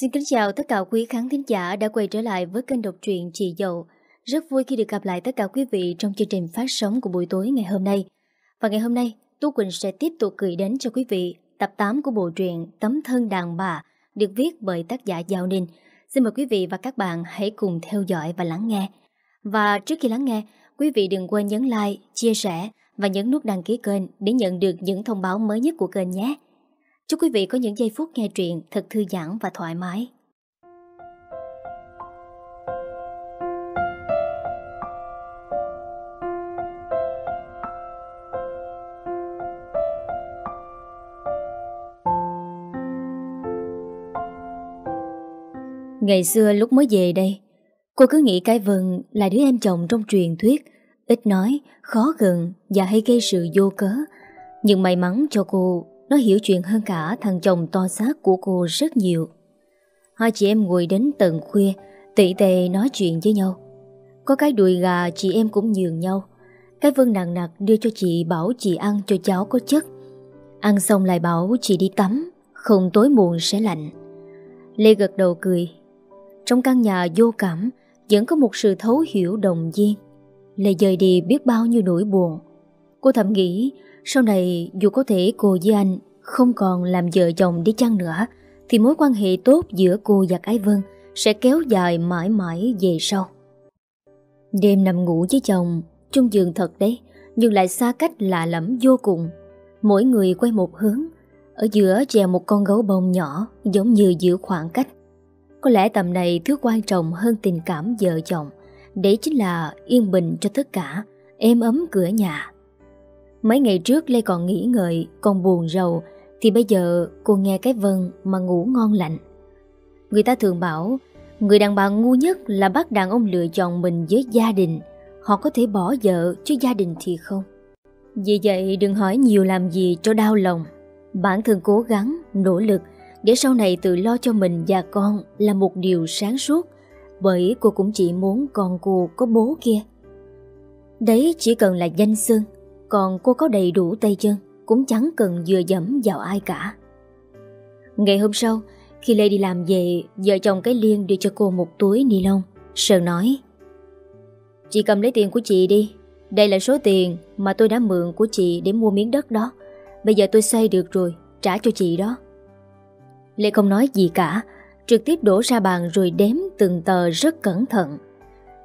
Xin kính chào tất cả quý khán thính giả đã quay trở lại với kênh đọc truyện Chị Dậu. Rất vui khi được gặp lại tất cả quý vị trong chương trình phát sóng của buổi tối ngày hôm nay. Và ngày hôm nay, Tu Quỳnh sẽ tiếp tục gửi đến cho quý vị tập 8 của bộ truyện Tấm thân đàn bà được viết bởi tác giả Giao Ninh. Xin mời quý vị và các bạn hãy cùng theo dõi và lắng nghe. Và trước khi lắng nghe, quý vị đừng quên nhấn like, chia sẻ và nhấn nút đăng ký kênh để nhận được những thông báo mới nhất của kênh nhé. Chúc quý vị có những giây phút nghe truyện thật thư giãn và thoải mái. Ngày xưa lúc mới về đây, cô cứ nghĩ cái vần là đứa em chồng trong truyền thuyết, ít nói, khó gần và hay gây sự vô cớ. Nhưng may mắn cho cô nó hiểu chuyện hơn cả thằng chồng to xác của cô rất nhiều Hai chị em ngồi đến tận khuya tỉ tề nói chuyện với nhau Có cái đùi gà chị em cũng nhường nhau Cái vân nặng nặc đưa cho chị bảo chị ăn cho cháu có chất Ăn xong lại bảo chị đi tắm Không tối muộn sẽ lạnh Lê gật đầu cười Trong căn nhà vô cảm Vẫn có một sự thấu hiểu đồng viên Lê dời đi biết bao nhiêu nỗi buồn Cô thầm nghĩ sau này dù có thể cô với anh không còn làm vợ chồng đi chăng nữa thì mối quan hệ tốt giữa cô và Cái Vân sẽ kéo dài mãi mãi về sau. Đêm nằm ngủ với chồng, chung giường thật đấy, nhưng lại xa cách lạ lẫm vô cùng. Mỗi người quay một hướng, ở giữa chè một con gấu bông nhỏ giống như giữ khoảng cách. Có lẽ tầm này thứ quan trọng hơn tình cảm vợ chồng, đấy chính là yên bình cho tất cả, êm ấm cửa nhà. Mấy ngày trước Lê còn nghĩ ngợi, còn buồn rầu, thì bây giờ cô nghe cái vân mà ngủ ngon lạnh. Người ta thường bảo, người đàn bà ngu nhất là bắt đàn ông lựa chọn mình với gia đình. Họ có thể bỏ vợ cho gia đình thì không. Vì vậy đừng hỏi nhiều làm gì cho đau lòng. Bản thân cố gắng, nỗ lực để sau này tự lo cho mình và con là một điều sáng suốt. Bởi cô cũng chỉ muốn con cô có bố kia. Đấy chỉ cần là danh xưng còn cô có đầy đủ tay chân Cũng chẳng cần dừa dẫm vào ai cả Ngày hôm sau Khi Lê đi làm về Vợ chồng cái Liên đưa cho cô một túi ni lông Sơn nói Chị cầm lấy tiền của chị đi Đây là số tiền mà tôi đã mượn của chị Để mua miếng đất đó Bây giờ tôi xây được rồi Trả cho chị đó Lê không nói gì cả Trực tiếp đổ ra bàn rồi đếm từng tờ rất cẩn thận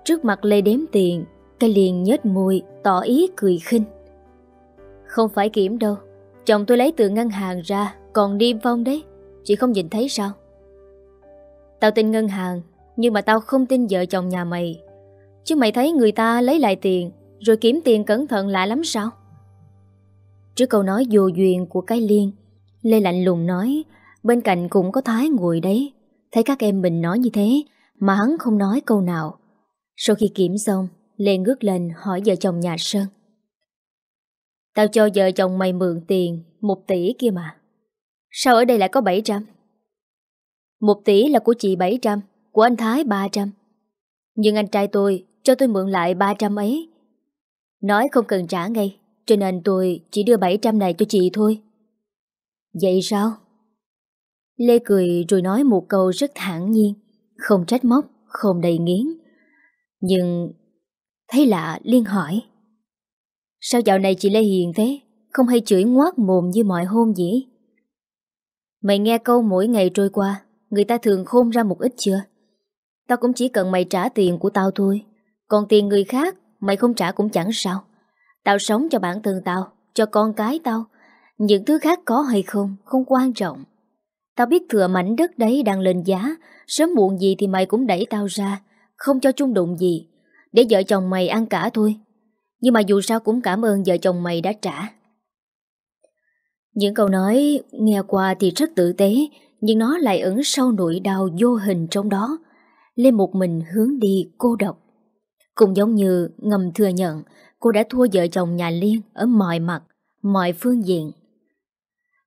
Trước mặt Lê đếm tiền Cái liền nhếch môi Tỏ ý cười khinh không phải kiểm đâu Chồng tôi lấy từ ngân hàng ra Còn niêm phong đấy Chị không nhìn thấy sao Tao tin ngân hàng Nhưng mà tao không tin vợ chồng nhà mày Chứ mày thấy người ta lấy lại tiền Rồi kiếm tiền cẩn thận lạ lắm sao Trước câu nói vô duyên của cái liên Lê lạnh lùng nói Bên cạnh cũng có Thái ngồi đấy Thấy các em mình nói như thế Mà hắn không nói câu nào Sau khi kiểm xong Lê ngước lên hỏi vợ chồng nhà Sơn Tao cho vợ chồng mày mượn tiền Một tỷ kia mà Sao ở đây lại có bảy trăm Một tỷ là của chị bảy trăm Của anh Thái ba trăm Nhưng anh trai tôi cho tôi mượn lại ba trăm ấy Nói không cần trả ngay Cho nên tôi chỉ đưa bảy trăm này cho chị thôi Vậy sao Lê cười rồi nói một câu rất thản nhiên Không trách móc Không đầy nghiến Nhưng Thấy lạ Liên hỏi Sao dạo này chị Lê hiền thế Không hay chửi ngoác mồm như mọi hôm vậy Mày nghe câu mỗi ngày trôi qua Người ta thường khôn ra một ít chưa Tao cũng chỉ cần mày trả tiền của tao thôi Còn tiền người khác Mày không trả cũng chẳng sao Tao sống cho bản thân tao Cho con cái tao Những thứ khác có hay không Không quan trọng Tao biết thừa mảnh đất đấy đang lên giá Sớm muộn gì thì mày cũng đẩy tao ra Không cho chung đụng gì Để vợ chồng mày ăn cả thôi nhưng mà dù sao cũng cảm ơn vợ chồng mày đã trả Những câu nói nghe qua thì rất tử tế Nhưng nó lại ẩn sâu nỗi đau vô hình trong đó lên một mình hướng đi cô độc Cũng giống như ngầm thừa nhận Cô đã thua vợ chồng nhà Liên ở mọi mặt, mọi phương diện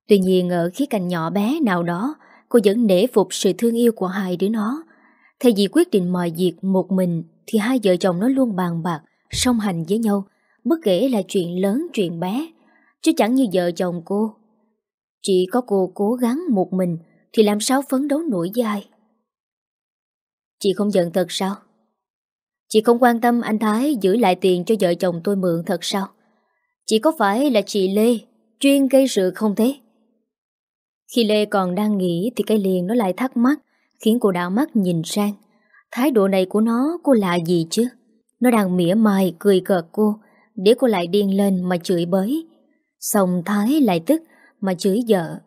Tuy nhiên ở khía cạnh nhỏ bé nào đó Cô vẫn nể phục sự thương yêu của hai đứa nó Thay vì quyết định mọi việc một mình Thì hai vợ chồng nó luôn bàn bạc song hành với nhau, bất kể là chuyện lớn chuyện bé, chứ chẳng như vợ chồng cô. Chỉ có cô cố gắng một mình thì làm sao phấn đấu nổi với Chị không giận thật sao? Chị không quan tâm anh Thái giữ lại tiền cho vợ chồng tôi mượn thật sao? Chị có phải là chị Lê chuyên gây sự không thế? Khi Lê còn đang nghĩ thì cây liền nó lại thắc mắc khiến cô đảo mắt nhìn sang. Thái độ này của nó cô lạ gì chứ? Nó đang mỉa mai cười cợt cô Để cô lại điên lên mà chửi bới Xong Thái lại tức Mà chửi vợ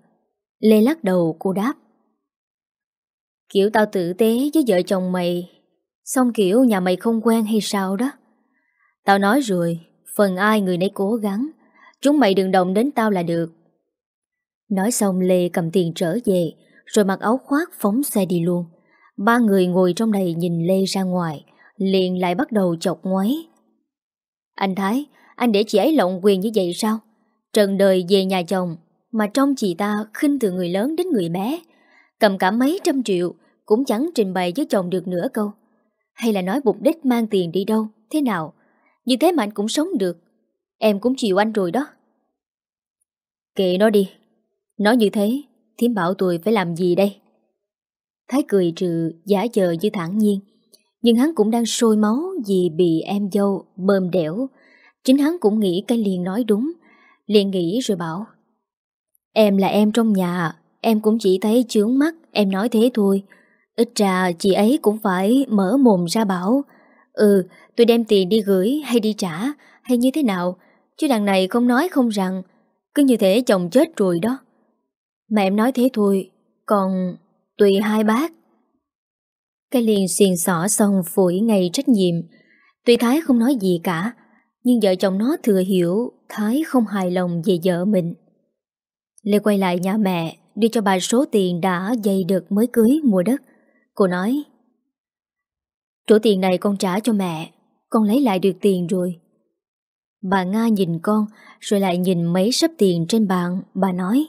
Lê lắc đầu cô đáp Kiểu tao tử tế với vợ chồng mày Xong kiểu nhà mày không quen hay sao đó Tao nói rồi Phần ai người nấy cố gắng Chúng mày đừng động đến tao là được Nói xong Lê cầm tiền trở về Rồi mặc áo khoác phóng xe đi luôn Ba người ngồi trong đầy nhìn Lê ra ngoài liền lại bắt đầu chọc ngoáy. Anh Thái, anh để chị ấy lộng quyền như vậy sao? Trần đời về nhà chồng, mà trong chị ta khinh từ người lớn đến người bé. Cầm cả mấy trăm triệu, cũng chẳng trình bày với chồng được nửa câu. Hay là nói mục đích mang tiền đi đâu, thế nào? Như thế mà anh cũng sống được. Em cũng chịu anh rồi đó. Kệ nó đi. Nói như thế, thím bảo tôi phải làm gì đây? Thái cười trừ, giả chờ như thản nhiên. Nhưng hắn cũng đang sôi máu vì bị em dâu bơm đẻo. Chính hắn cũng nghĩ cái liền nói đúng. Liền nghĩ rồi bảo. Em là em trong nhà, em cũng chỉ thấy chướng mắt, em nói thế thôi. Ít ra chị ấy cũng phải mở mồm ra bảo. Ừ, tôi đem tiền đi gửi hay đi trả hay như thế nào. Chứ đằng này không nói không rằng. Cứ như thế chồng chết rồi đó. Mà em nói thế thôi. Còn tùy hai bác cái liền xiền xỏ xong phủi ngày trách nhiệm. Tuy Thái không nói gì cả, nhưng vợ chồng nó thừa hiểu Thái không hài lòng về vợ mình. Lê quay lại nhà mẹ, đưa cho bà số tiền đã dây được mới cưới mua đất. Cô nói, Chỗ tiền này con trả cho mẹ, con lấy lại được tiền rồi. Bà Nga nhìn con, rồi lại nhìn mấy sắp tiền trên bàn, bà nói,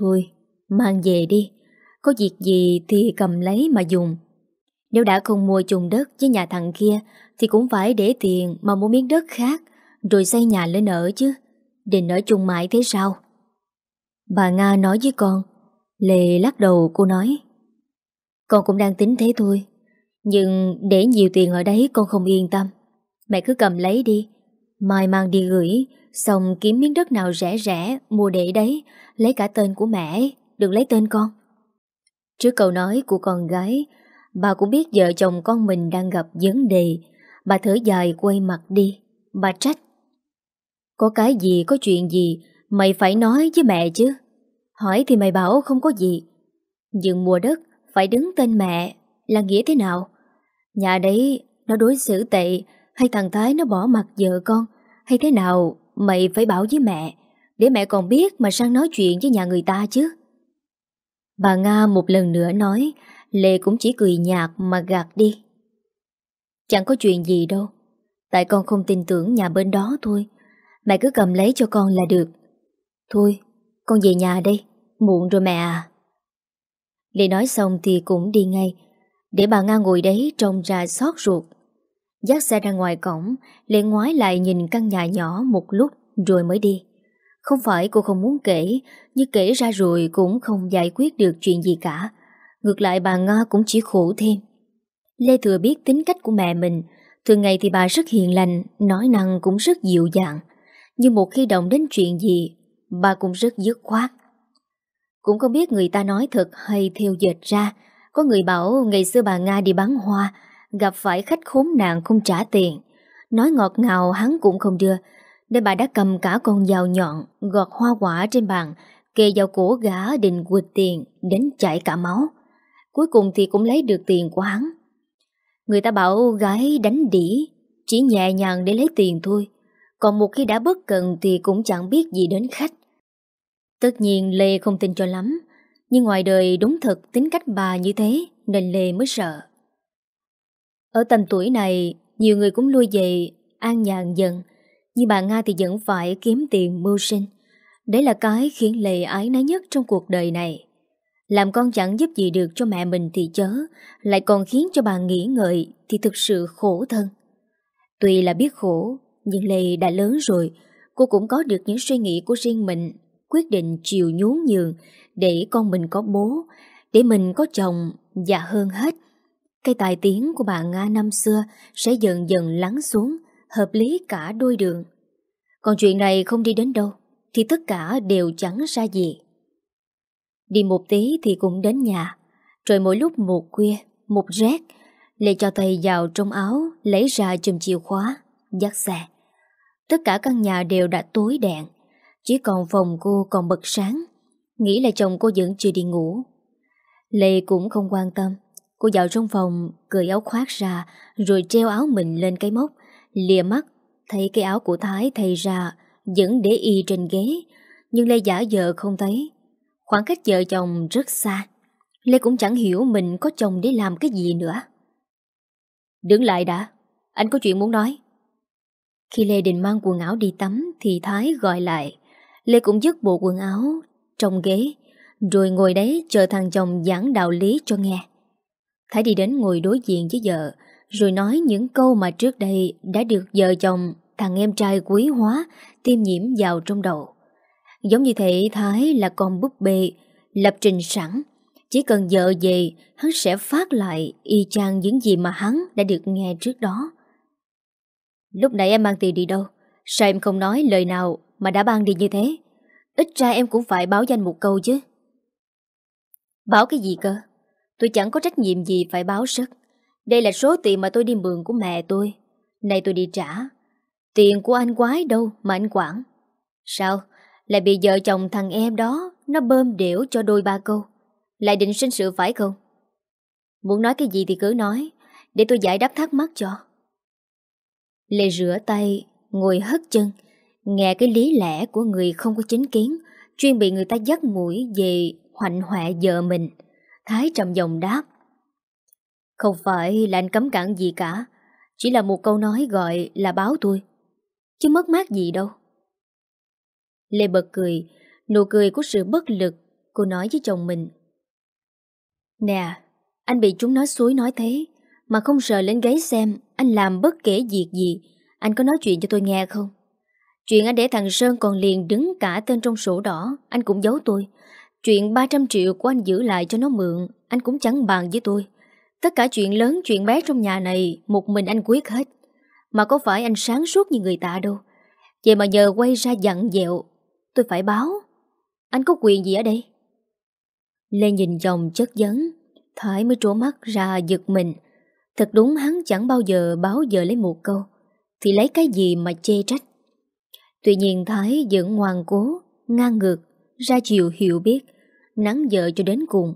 Thôi, mang về đi, có việc gì thì cầm lấy mà dùng Nếu đã không mua chung đất với nhà thằng kia Thì cũng phải để tiền mà mua miếng đất khác Rồi xây nhà lên ở chứ Định ở chung mãi thế sao Bà Nga nói với con Lệ lắc đầu cô nói Con cũng đang tính thế thôi Nhưng để nhiều tiền ở đấy con không yên tâm Mẹ cứ cầm lấy đi Mai mang đi gửi Xong kiếm miếng đất nào rẻ rẻ Mua để đấy Lấy cả tên của mẹ Đừng lấy tên con Trước câu nói của con gái, bà cũng biết vợ chồng con mình đang gặp vấn đề. Bà thở dài quay mặt đi, bà trách. Có cái gì, có chuyện gì, mày phải nói với mẹ chứ. Hỏi thì mày bảo không có gì. Nhưng mua đất phải đứng tên mẹ là nghĩa thế nào? Nhà đấy nó đối xử tệ hay thằng Thái nó bỏ mặt vợ con hay thế nào mày phải bảo với mẹ để mẹ còn biết mà sang nói chuyện với nhà người ta chứ. Bà Nga một lần nữa nói, Lê cũng chỉ cười nhạt mà gạt đi. Chẳng có chuyện gì đâu, tại con không tin tưởng nhà bên đó thôi. Mẹ cứ cầm lấy cho con là được. Thôi, con về nhà đây, muộn rồi mẹ à. Lê nói xong thì cũng đi ngay, để bà Nga ngồi đấy trông ra xót ruột. Dắt xe ra ngoài cổng, Lê ngoái lại nhìn căn nhà nhỏ một lúc rồi mới đi. Không phải cô không muốn kể, nhưng kể ra rồi cũng không giải quyết được chuyện gì cả. Ngược lại bà Nga cũng chỉ khổ thêm. Lê Thừa biết tính cách của mẹ mình, thường ngày thì bà rất hiền lành, nói năng cũng rất dịu dàng. Nhưng một khi động đến chuyện gì, bà cũng rất dứt khoát. Cũng không biết người ta nói thật hay theo dệt ra. Có người bảo ngày xưa bà Nga đi bán hoa, gặp phải khách khốn nạn không trả tiền. Nói ngọt ngào hắn cũng không đưa, nên bà đã cầm cả con dao nhọn gọt hoa quả trên bàn, kề vào cổ gã định quỵt tiền đến chảy cả máu. Cuối cùng thì cũng lấy được tiền của hắn. Người ta bảo gái đánh đĩ chỉ nhẹ nhàng để lấy tiền thôi. Còn một khi đã bất cần thì cũng chẳng biết gì đến khách. Tất nhiên Lê không tin cho lắm, nhưng ngoài đời đúng thật tính cách bà như thế nên Lê mới sợ. Ở tầm tuổi này, nhiều người cũng lui về an nhàn dần, nhưng bà Nga thì vẫn phải kiếm tiền mưu sinh Đấy là cái khiến Lệ ái náy nhất trong cuộc đời này Làm con chẳng giúp gì được cho mẹ mình thì chớ Lại còn khiến cho bà nghĩ ngợi Thì thực sự khổ thân Tuy là biết khổ Nhưng Lệ đã lớn rồi Cô cũng có được những suy nghĩ của riêng mình Quyết định chiều nhún nhường Để con mình có bố Để mình có chồng Và hơn hết Cái tài tiếng của bà Nga năm xưa Sẽ dần dần lắng xuống hợp lý cả đôi đường. Còn chuyện này không đi đến đâu, thì tất cả đều chẳng ra gì. Đi một tí thì cũng đến nhà, trời mỗi lúc một khuya, một rét, Lệ cho tay vào trong áo, lấy ra chùm chìa khóa, dắt xe. Tất cả căn nhà đều đã tối đèn, chỉ còn phòng cô còn bật sáng. Nghĩ là chồng cô vẫn chưa đi ngủ. Lệ cũng không quan tâm, cô vào trong phòng, cười áo khoác ra, rồi treo áo mình lên cái móc, lìa mắt Thấy cái áo của Thái thầy ra Vẫn để y trên ghế Nhưng Lê giả vờ không thấy Khoảng cách vợ chồng rất xa Lê cũng chẳng hiểu mình có chồng để làm cái gì nữa Đứng lại đã Anh có chuyện muốn nói Khi Lê định mang quần áo đi tắm Thì Thái gọi lại Lê cũng dứt bộ quần áo Trong ghế Rồi ngồi đấy chờ thằng chồng giảng đạo lý cho nghe Thái đi đến ngồi đối diện với vợ rồi nói những câu mà trước đây đã được vợ chồng thằng em trai quý hóa tiêm nhiễm vào trong đầu. Giống như thể Thái là con búp bê, lập trình sẵn. Chỉ cần vợ về, hắn sẽ phát lại y chang những gì mà hắn đã được nghe trước đó. Lúc nãy em mang tiền đi đâu? Sao em không nói lời nào mà đã ban đi như thế? Ít ra em cũng phải báo danh một câu chứ. Báo cái gì cơ? Tôi chẳng có trách nhiệm gì phải báo sức. Đây là số tiền mà tôi đi mượn của mẹ tôi Nay tôi đi trả Tiền của anh quái đâu mà anh quản Sao? Lại bị vợ chồng thằng em đó Nó bơm đểu cho đôi ba câu Lại định sinh sự phải không? Muốn nói cái gì thì cứ nói Để tôi giải đáp thắc mắc cho Lê rửa tay Ngồi hất chân Nghe cái lý lẽ của người không có chính kiến Chuyên bị người ta dắt mũi về hoạnh hoẹ vợ mình Thái trầm giọng đáp không phải là anh cấm cản gì cả Chỉ là một câu nói gọi là báo tôi Chứ mất mát gì đâu Lê bật cười Nụ cười của sự bất lực Cô nói với chồng mình Nè Anh bị chúng nói suối nói thế Mà không sợ lên gáy xem Anh làm bất kể việc gì Anh có nói chuyện cho tôi nghe không Chuyện anh để thằng Sơn còn liền đứng cả tên trong sổ đỏ Anh cũng giấu tôi Chuyện 300 triệu của anh giữ lại cho nó mượn Anh cũng chẳng bàn với tôi Tất cả chuyện lớn chuyện bé trong nhà này Một mình anh quyết hết Mà có phải anh sáng suốt như người ta đâu Vậy mà giờ quay ra dặn dẹo Tôi phải báo Anh có quyền gì ở đây Lê nhìn chồng chất vấn Thái mới trố mắt ra giật mình Thật đúng hắn chẳng bao giờ báo giờ lấy một câu Thì lấy cái gì mà chê trách Tuy nhiên Thái vẫn ngoan cố Ngang ngược Ra chiều hiểu biết Nắng vợ cho đến cùng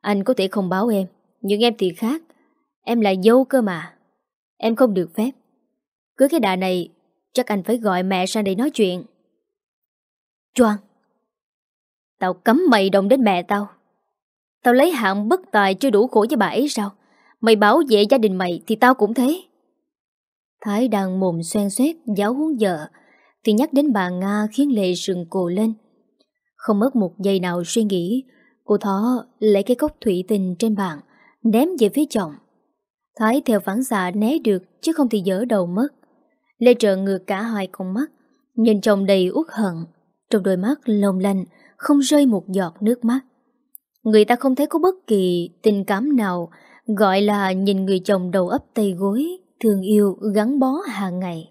Anh có thể không báo em nhưng em thì khác Em là dâu cơ mà Em không được phép Cứ cái đà này Chắc anh phải gọi mẹ sang đây nói chuyện Choan Tao cấm mày động đến mẹ tao Tao lấy hạng bất tài chưa đủ khổ với bà ấy sao Mày bảo vệ gia đình mày Thì tao cũng thế Thái đang mồm xoan xoét giáo huấn vợ Thì nhắc đến bà Nga khiến Lệ sườn cổ lên Không mất một giây nào suy nghĩ Cô Thó lấy cái cốc thủy tinh trên bàn ném về phía chồng. Thái theo phản xạ né được chứ không thì dở đầu mất. Lê trợn ngược cả hai con mắt, nhìn chồng đầy uất hận, trong đôi mắt lồng lanh, không rơi một giọt nước mắt. Người ta không thấy có bất kỳ tình cảm nào gọi là nhìn người chồng đầu ấp tay gối, thương yêu, gắn bó hàng ngày.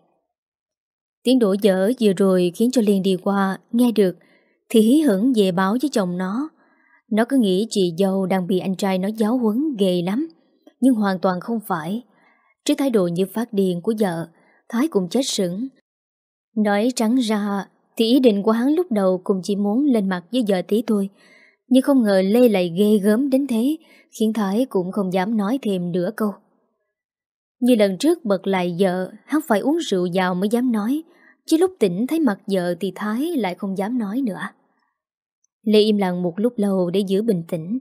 Tiếng đổ dở vừa rồi khiến cho Liên đi qua, nghe được, thì hí hưởng về báo với chồng nó. Nó cứ nghĩ chị dâu đang bị anh trai nó giáo huấn ghê lắm Nhưng hoàn toàn không phải Trước thái độ như phát điên của vợ Thái cũng chết sững Nói trắng ra Thì ý định của hắn lúc đầu cũng chỉ muốn lên mặt với vợ tí thôi Nhưng không ngờ Lê lại ghê gớm đến thế Khiến Thái cũng không dám nói thêm nửa câu Như lần trước bật lại vợ Hắn phải uống rượu vào mới dám nói Chứ lúc tỉnh thấy mặt vợ thì Thái lại không dám nói nữa Lê im lặng một lúc lâu để giữ bình tĩnh.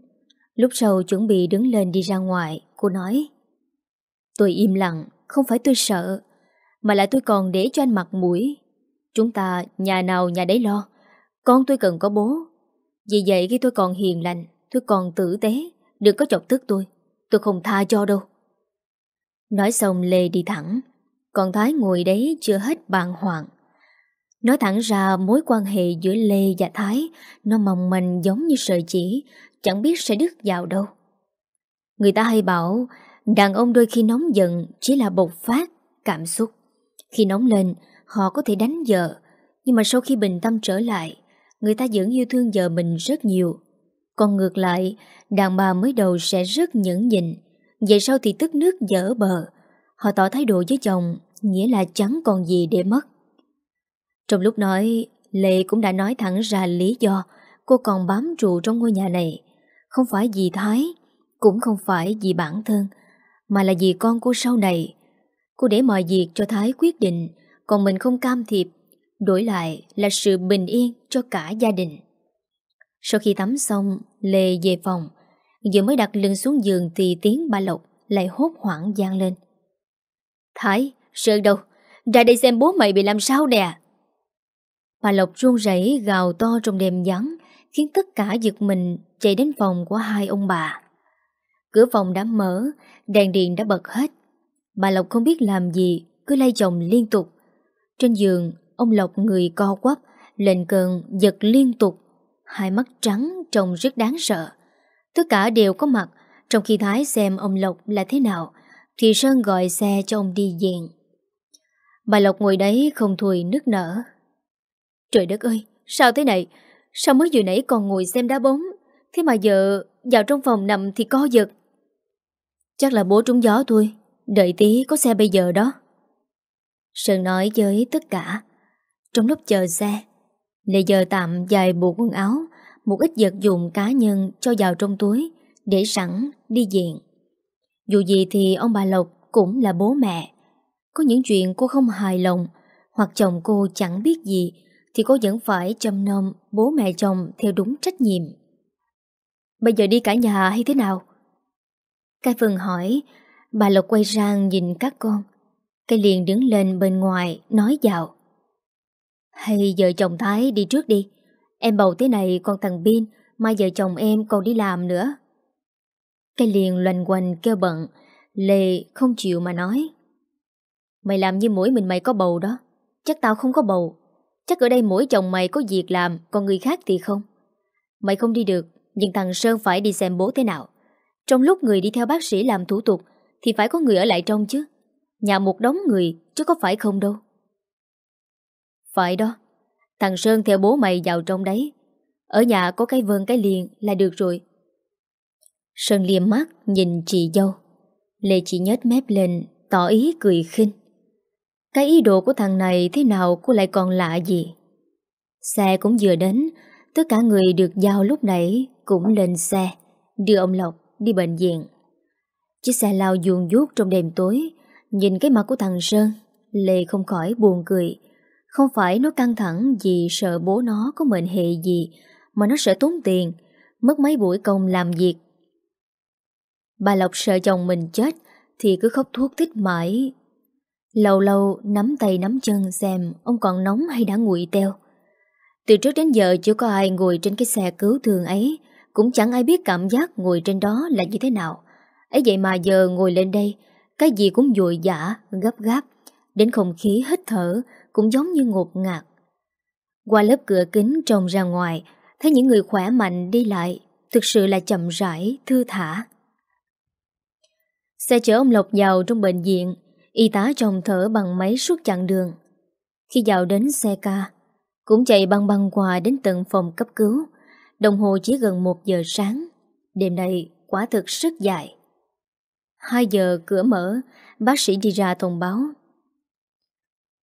Lúc sau chuẩn bị đứng lên đi ra ngoài, cô nói Tôi im lặng, không phải tôi sợ, mà là tôi còn để cho anh mặt mũi. Chúng ta nhà nào nhà đấy lo, con tôi cần có bố. Vì vậy khi tôi còn hiền lành, tôi còn tử tế, đừng có chọc tức tôi, tôi không tha cho đâu. Nói xong Lê đi thẳng, còn Thái ngồi đấy chưa hết bàng hoàng. Nói thẳng ra mối quan hệ giữa Lê và Thái Nó mong mình giống như sợi chỉ Chẳng biết sẽ đứt vào đâu Người ta hay bảo Đàn ông đôi khi nóng giận Chỉ là bộc phát, cảm xúc Khi nóng lên họ có thể đánh vợ Nhưng mà sau khi bình tâm trở lại Người ta vẫn yêu thương vợ mình rất nhiều Còn ngược lại Đàn bà mới đầu sẽ rất nhẫn nhịn Vậy sau thì tức nước dở bờ Họ tỏ thái độ với chồng Nghĩa là chẳng còn gì để mất trong lúc nói, Lệ cũng đã nói thẳng ra lý do cô còn bám trụ trong ngôi nhà này. Không phải vì Thái, cũng không phải vì bản thân, mà là vì con cô sau này. Cô để mọi việc cho Thái quyết định, còn mình không cam thiệp, đổi lại là sự bình yên cho cả gia đình. Sau khi tắm xong, Lê về phòng, vừa mới đặt lưng xuống giường thì tiếng ba lộc lại hốt hoảng gian lên. Thái, sợ đâu? Ra đây xem bố mày bị làm sao nè. Bà Lộc run rẩy gào to trong đêm vắng khiến tất cả giật mình chạy đến phòng của hai ông bà. Cửa phòng đã mở, đèn điện đã bật hết. Bà Lộc không biết làm gì, cứ lay chồng liên tục. Trên giường, ông Lộc người co quắp, lên cơn giật liên tục. Hai mắt trắng trông rất đáng sợ. Tất cả đều có mặt, trong khi Thái xem ông Lộc là thế nào, thì Sơn gọi xe cho ông đi diện. Bà Lộc ngồi đấy không thùi nước nở. Trời đất ơi, sao thế này? Sao mới vừa nãy còn ngồi xem đá bóng? Thế mà giờ vào trong phòng nằm thì co giật. Chắc là bố trúng gió thôi, đợi tí có xe bây giờ đó. Sơn nói với tất cả. Trong lúc chờ xe, Lê giờ tạm dài bộ quần áo, một ít vật dụng cá nhân cho vào trong túi, để sẵn đi diện. Dù gì thì ông bà Lộc cũng là bố mẹ. Có những chuyện cô không hài lòng, hoặc chồng cô chẳng biết gì, thì cô vẫn phải chăm nom bố mẹ chồng theo đúng trách nhiệm. Bây giờ đi cả nhà hay thế nào? Cái vườn hỏi, bà Lộc quay sang nhìn các con. Cái liền đứng lên bên ngoài, nói dạo. Hay vợ chồng Thái đi trước đi, em bầu thế này còn thằng Bin, mai vợ chồng em còn đi làm nữa. Cái liền loành quanh kêu bận, Lê không chịu mà nói. Mày làm như mỗi mình mày có bầu đó, chắc tao không có bầu, Chắc ở đây mỗi chồng mày có việc làm Còn người khác thì không Mày không đi được Nhưng thằng Sơn phải đi xem bố thế nào Trong lúc người đi theo bác sĩ làm thủ tục Thì phải có người ở lại trong chứ Nhà một đống người chứ có phải không đâu Phải đó Thằng Sơn theo bố mày vào trong đấy Ở nhà có cái vơn cái liền là được rồi Sơn liềm mắt nhìn chị dâu Lê chỉ nhếch mép lên Tỏ ý cười khinh cái ý đồ của thằng này thế nào cô lại còn lạ gì Xe cũng vừa đến Tất cả người được giao lúc nãy Cũng lên xe Đưa ông Lộc đi bệnh viện Chiếc xe lao dùn dút trong đêm tối Nhìn cái mặt của thằng Sơn Lê không khỏi buồn cười Không phải nó căng thẳng vì sợ bố nó có mệnh hệ gì Mà nó sợ tốn tiền Mất mấy buổi công làm việc Bà Lộc sợ chồng mình chết Thì cứ khóc thuốc thích mãi Lâu lâu nắm tay nắm chân xem ông còn nóng hay đã nguội teo. Từ trước đến giờ chưa có ai ngồi trên cái xe cứu thương ấy, cũng chẳng ai biết cảm giác ngồi trên đó là như thế nào. ấy vậy mà giờ ngồi lên đây, cái gì cũng dội dã, gấp gáp, đến không khí hít thở cũng giống như ngột ngạt. Qua lớp cửa kính trông ra ngoài, thấy những người khỏe mạnh đi lại, thực sự là chậm rãi, thư thả. Xe chở ông Lộc vào trong bệnh viện Y tá chồng thở bằng máy suốt chặng đường Khi vào đến xe ca Cũng chạy băng băng qua đến tận phòng cấp cứu Đồng hồ chỉ gần 1 giờ sáng Đêm nay quả thực rất dài 2 giờ cửa mở Bác sĩ đi ra thông báo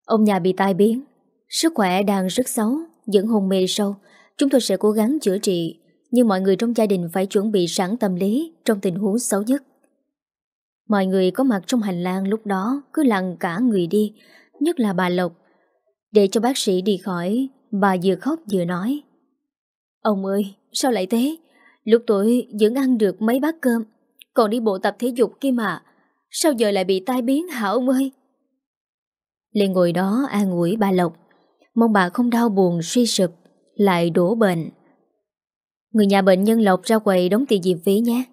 Ông nhà bị tai biến Sức khỏe đang rất xấu Vẫn hôn mê sâu Chúng tôi sẽ cố gắng chữa trị Nhưng mọi người trong gia đình phải chuẩn bị sẵn tâm lý Trong tình huống xấu nhất Mọi người có mặt trong hành lang lúc đó cứ lặng cả người đi, nhất là bà Lộc. Để cho bác sĩ đi khỏi, bà vừa khóc vừa nói. Ông ơi, sao lại thế? Lúc tối vẫn ăn được mấy bát cơm, còn đi bộ tập thể dục kia mà. Sao giờ lại bị tai biến hả ông ơi? Lê ngồi đó an ủi bà Lộc, mong bà không đau buồn suy sụp, lại đổ bệnh. Người nhà bệnh nhân Lộc ra quầy đóng tiền viện phí nhé.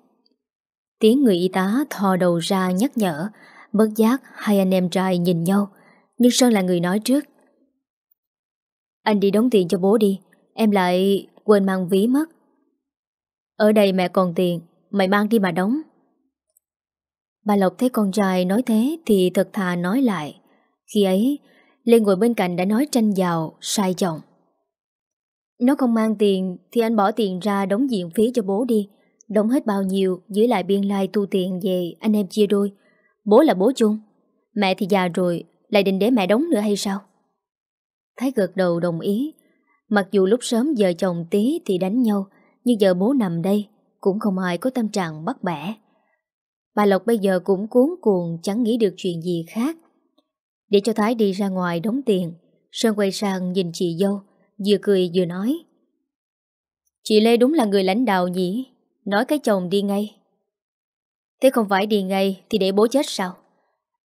Tiếng người y tá thò đầu ra nhắc nhở Bất giác hai anh em trai nhìn nhau Nhưng Sơn là người nói trước Anh đi đóng tiền cho bố đi Em lại quên mang ví mất Ở đây mẹ còn tiền Mày mang đi mà đóng Bà Lộc thấy con trai nói thế Thì thật thà nói lại Khi ấy Lê ngồi bên cạnh đã nói tranh giàu Sai chồng Nó không mang tiền Thì anh bỏ tiền ra đóng diện phí cho bố đi Đóng hết bao nhiêu Giữ lại biên lai thu tiền về Anh em chia đôi Bố là bố chung Mẹ thì già rồi Lại định để mẹ đóng nữa hay sao Thái gật đầu đồng ý Mặc dù lúc sớm vợ chồng tí thì đánh nhau Nhưng giờ bố nằm đây Cũng không ai có tâm trạng bắt bẻ Bà Lộc bây giờ cũng cuốn cuồng Chẳng nghĩ được chuyện gì khác Để cho Thái đi ra ngoài đóng tiền Sơn quay sang nhìn chị dâu Vừa cười vừa nói Chị Lê đúng là người lãnh đạo nhỉ Nói cái chồng đi ngay Thế không phải đi ngay Thì để bố chết sao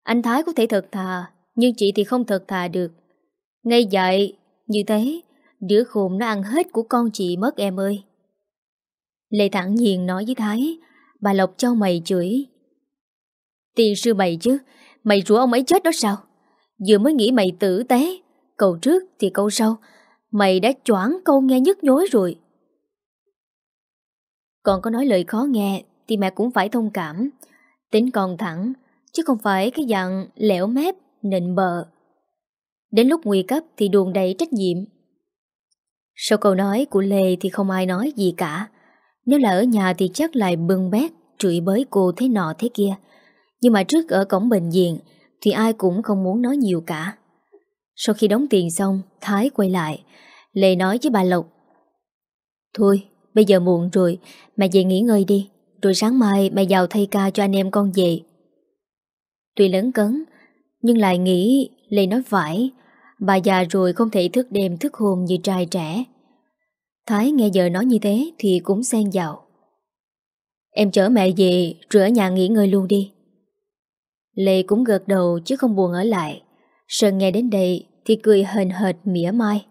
Anh Thái có thể thật thà Nhưng chị thì không thật thà được Ngay dạy Như thế Đứa khùng nó ăn hết của con chị mất em ơi Lê thẳng nhiên nói với Thái Bà Lộc cho mày chửi Tiền sư mày chứ Mày rủa ông ấy chết đó sao Vừa mới nghĩ mày tử tế Câu trước thì câu sau Mày đã choảng câu nghe nhức nhối rồi còn có nói lời khó nghe Thì mẹ cũng phải thông cảm Tính còn thẳng Chứ không phải cái dạng lẻo mép Nịnh bờ Đến lúc nguy cấp thì đùn đầy trách nhiệm Sau câu nói của Lê Thì không ai nói gì cả Nếu là ở nhà thì chắc lại bưng bét Chửi bới cô thế nọ thế kia Nhưng mà trước ở cổng bệnh viện Thì ai cũng không muốn nói nhiều cả Sau khi đóng tiền xong Thái quay lại Lê nói với bà Lộc Thôi Bây giờ muộn rồi Mẹ về nghỉ ngơi đi Rồi sáng mai mẹ vào thay ca cho anh em con về Tuy lớn cấn Nhưng lại nghĩ Lê nói phải Bà già rồi không thể thức đêm thức hồn như trai trẻ Thái nghe vợ nói như thế Thì cũng xen vào Em chở mẹ về Rửa nhà nghỉ ngơi luôn đi Lê cũng gật đầu chứ không buồn ở lại Sơn nghe đến đây Thì cười hờn hệt mỉa mai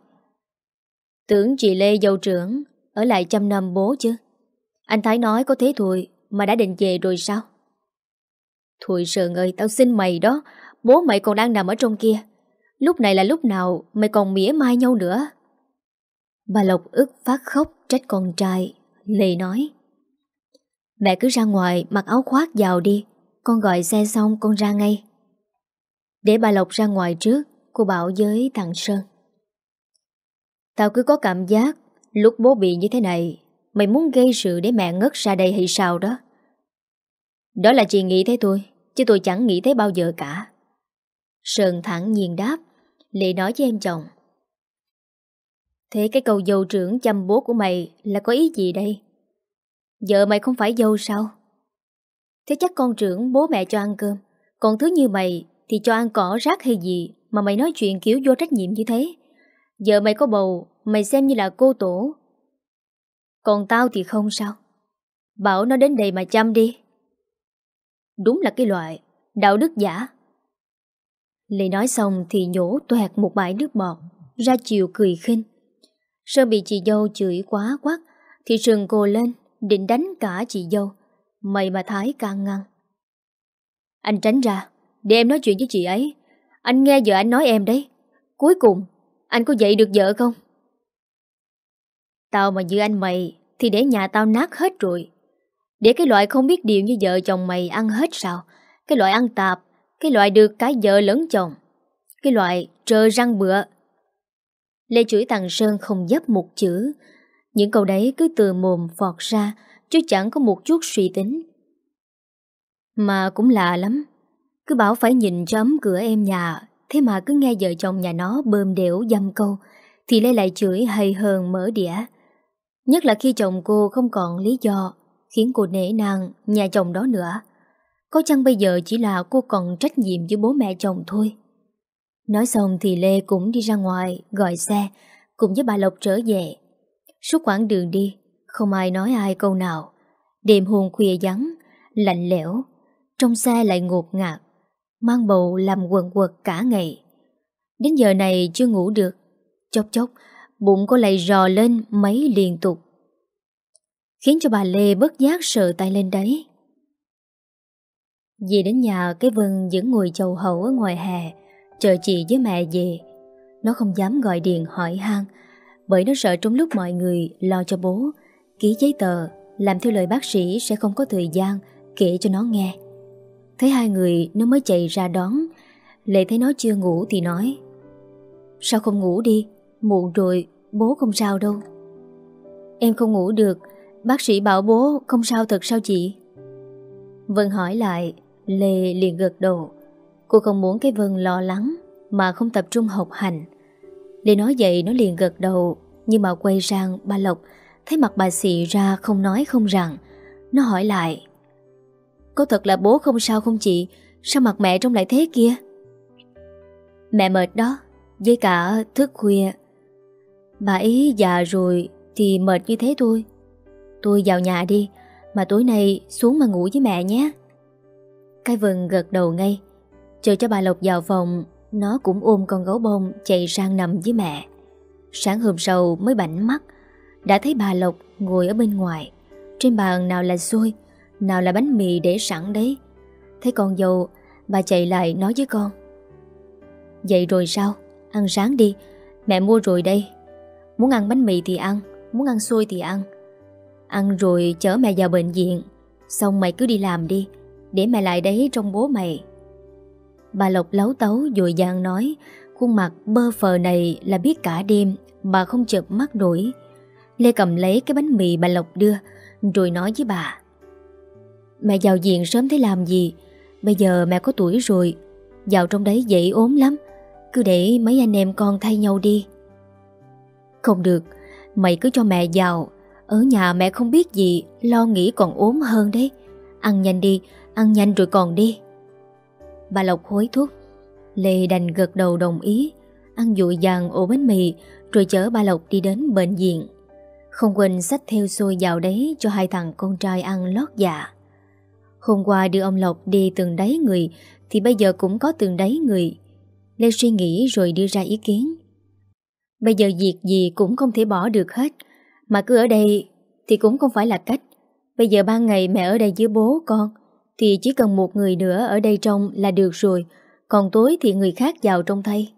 Tưởng chị Lê dâu trưởng ở lại chăm năm bố chứ Anh Thái nói có thế thôi Mà đã định về rồi sao Thôi sợ ơi tao xin mày đó Bố mày còn đang nằm ở trong kia Lúc này là lúc nào mày còn mỉa mai nhau nữa Bà Lộc ức phát khóc trách con trai Lê nói Mẹ cứ ra ngoài mặc áo khoác vào đi Con gọi xe xong con ra ngay Để bà Lộc ra ngoài trước Cô bảo với thằng Sơn Tao cứ có cảm giác Lúc bố bị như thế này Mày muốn gây sự để mẹ ngất ra đây hay sao đó Đó là chị nghĩ thế tôi Chứ tôi chẳng nghĩ thế bao giờ cả Sơn thẳng nhiên đáp Lệ nói với em chồng Thế cái cầu dâu trưởng chăm bố của mày Là có ý gì đây Vợ mày không phải dâu sao Thế chắc con trưởng bố mẹ cho ăn cơm Còn thứ như mày Thì cho ăn cỏ rác hay gì Mà mày nói chuyện kiểu vô trách nhiệm như thế Giờ mày có bầu Mày xem như là cô tổ Còn tao thì không sao Bảo nó đến đây mà chăm đi Đúng là cái loại Đạo đức giả Lê nói xong thì nhổ toẹt một bãi nước bọt Ra chiều cười khinh Sơn bị chị dâu chửi quá quát Thì sừng cô lên Định đánh cả chị dâu Mày mà Thái can ngăn Anh tránh ra Để em nói chuyện với chị ấy Anh nghe giờ anh nói em đấy Cuối cùng anh có dậy được vợ không? Tao mà như anh mày Thì để nhà tao nát hết rồi Để cái loại không biết điều như vợ chồng mày ăn hết sao Cái loại ăn tạp Cái loại được cái vợ lớn chồng Cái loại trơ răng bựa Lê chửi thằng Sơn không dấp một chữ Những câu đấy cứ từ mồm phọt ra Chứ chẳng có một chút suy tính Mà cũng lạ lắm Cứ bảo phải nhìn cho ấm cửa em nhà Thế mà cứ nghe vợ chồng nhà nó bơm đểu dâm câu Thì Lê lại chửi hay hơn mở đĩa Nhất là khi chồng cô không còn lý do Khiến cô nể nàng nhà chồng đó nữa Có chăng bây giờ chỉ là cô còn trách nhiệm với bố mẹ chồng thôi Nói xong thì Lê cũng đi ra ngoài Gọi xe Cùng với bà Lộc trở về Suốt quãng đường đi Không ai nói ai câu nào Đêm hồn khuya vắng Lạnh lẽo Trong xe lại ngột ngạt Mang bầu làm quần quật cả ngày Đến giờ này chưa ngủ được Chốc chốc Bụng cô lại rò lên mấy liên tục Khiến cho bà Lê bất giác sợ tay lên đấy Về đến nhà Cái Vân vẫn ngồi chầu hậu ở ngoài hè Chờ chị với mẹ về Nó không dám gọi điện hỏi han Bởi nó sợ trong lúc mọi người lo cho bố Ký giấy tờ Làm theo lời bác sĩ sẽ không có thời gian Kể cho nó nghe Thấy hai người nó mới chạy ra đón Lệ thấy nó chưa ngủ thì nói Sao không ngủ đi Muộn rồi bố không sao đâu Em không ngủ được Bác sĩ bảo bố không sao thật sao chị Vân hỏi lại Lê liền gật đầu Cô không muốn cái Vân lo lắng Mà không tập trung học hành Lê nói vậy nó liền gật đầu Nhưng mà quay sang bà Lộc Thấy mặt bà xị ra không nói không rằng Nó hỏi lại có thật là bố không sao không chị Sao mặt mẹ trông lại thế kia Mẹ mệt đó Với cả thức khuya Bà ấy già rồi Thì mệt như thế thôi Tôi vào nhà đi Mà tối nay xuống mà ngủ với mẹ nhé Cái vần gật đầu ngay Chờ cho bà Lộc vào phòng Nó cũng ôm con gấu bông Chạy sang nằm với mẹ Sáng hôm sau mới bảnh mắt Đã thấy bà Lộc ngồi ở bên ngoài Trên bàn nào là xôi nào là bánh mì để sẵn đấy Thấy con dâu Bà chạy lại nói với con Vậy rồi sao Ăn sáng đi Mẹ mua rồi đây Muốn ăn bánh mì thì ăn Muốn ăn xôi thì ăn Ăn rồi chở mẹ vào bệnh viện Xong mày cứ đi làm đi Để mẹ lại đấy trong bố mày Bà Lộc lấu tấu dội dàng nói Khuôn mặt bơ phờ này là biết cả đêm Bà không chợp mắt nổi Lê cầm lấy cái bánh mì bà Lộc đưa Rồi nói với bà Mẹ giàu diện sớm thế làm gì Bây giờ mẹ có tuổi rồi Dạo trong đấy dễ ốm lắm Cứ để mấy anh em con thay nhau đi Không được Mày cứ cho mẹ giàu Ở nhà mẹ không biết gì Lo nghĩ còn ốm hơn đấy Ăn nhanh đi Ăn nhanh rồi còn đi Bà Lộc hối thúc Lê đành gật đầu đồng ý Ăn dụi dàng ổ bánh mì Rồi chở bà Lộc đi đến bệnh viện Không quên xách theo xôi vào đấy Cho hai thằng con trai ăn lót dạ Hôm qua đưa ông Lộc đi từng đáy người Thì bây giờ cũng có từng đáy người Lê suy nghĩ rồi đưa ra ý kiến Bây giờ việc gì cũng không thể bỏ được hết Mà cứ ở đây Thì cũng không phải là cách Bây giờ ban ngày mẹ ở đây với bố con Thì chỉ cần một người nữa ở đây trong là được rồi Còn tối thì người khác vào trong thay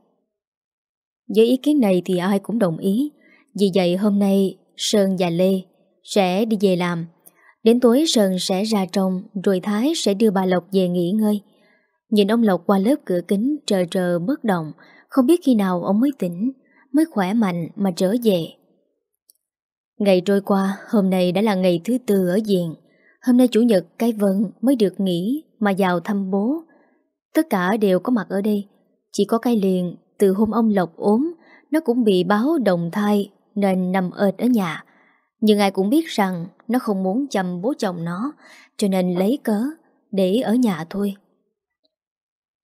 Với ý kiến này thì ai cũng đồng ý Vì vậy hôm nay Sơn và Lê sẽ đi về làm Đến tối Sơn sẽ ra trồng Rồi Thái sẽ đưa bà Lộc về nghỉ ngơi Nhìn ông Lộc qua lớp cửa kính Trờ trờ bất động Không biết khi nào ông mới tỉnh Mới khỏe mạnh mà trở về Ngày trôi qua Hôm nay đã là ngày thứ tư ở diện Hôm nay chủ nhật cái Vân mới được nghỉ Mà vào thăm bố Tất cả đều có mặt ở đây Chỉ có cái liền từ hôm ông Lộc ốm Nó cũng bị báo đồng thai Nên nằm ệt ở nhà Nhưng ai cũng biết rằng nó không muốn chăm bố chồng nó Cho nên lấy cớ Để ở nhà thôi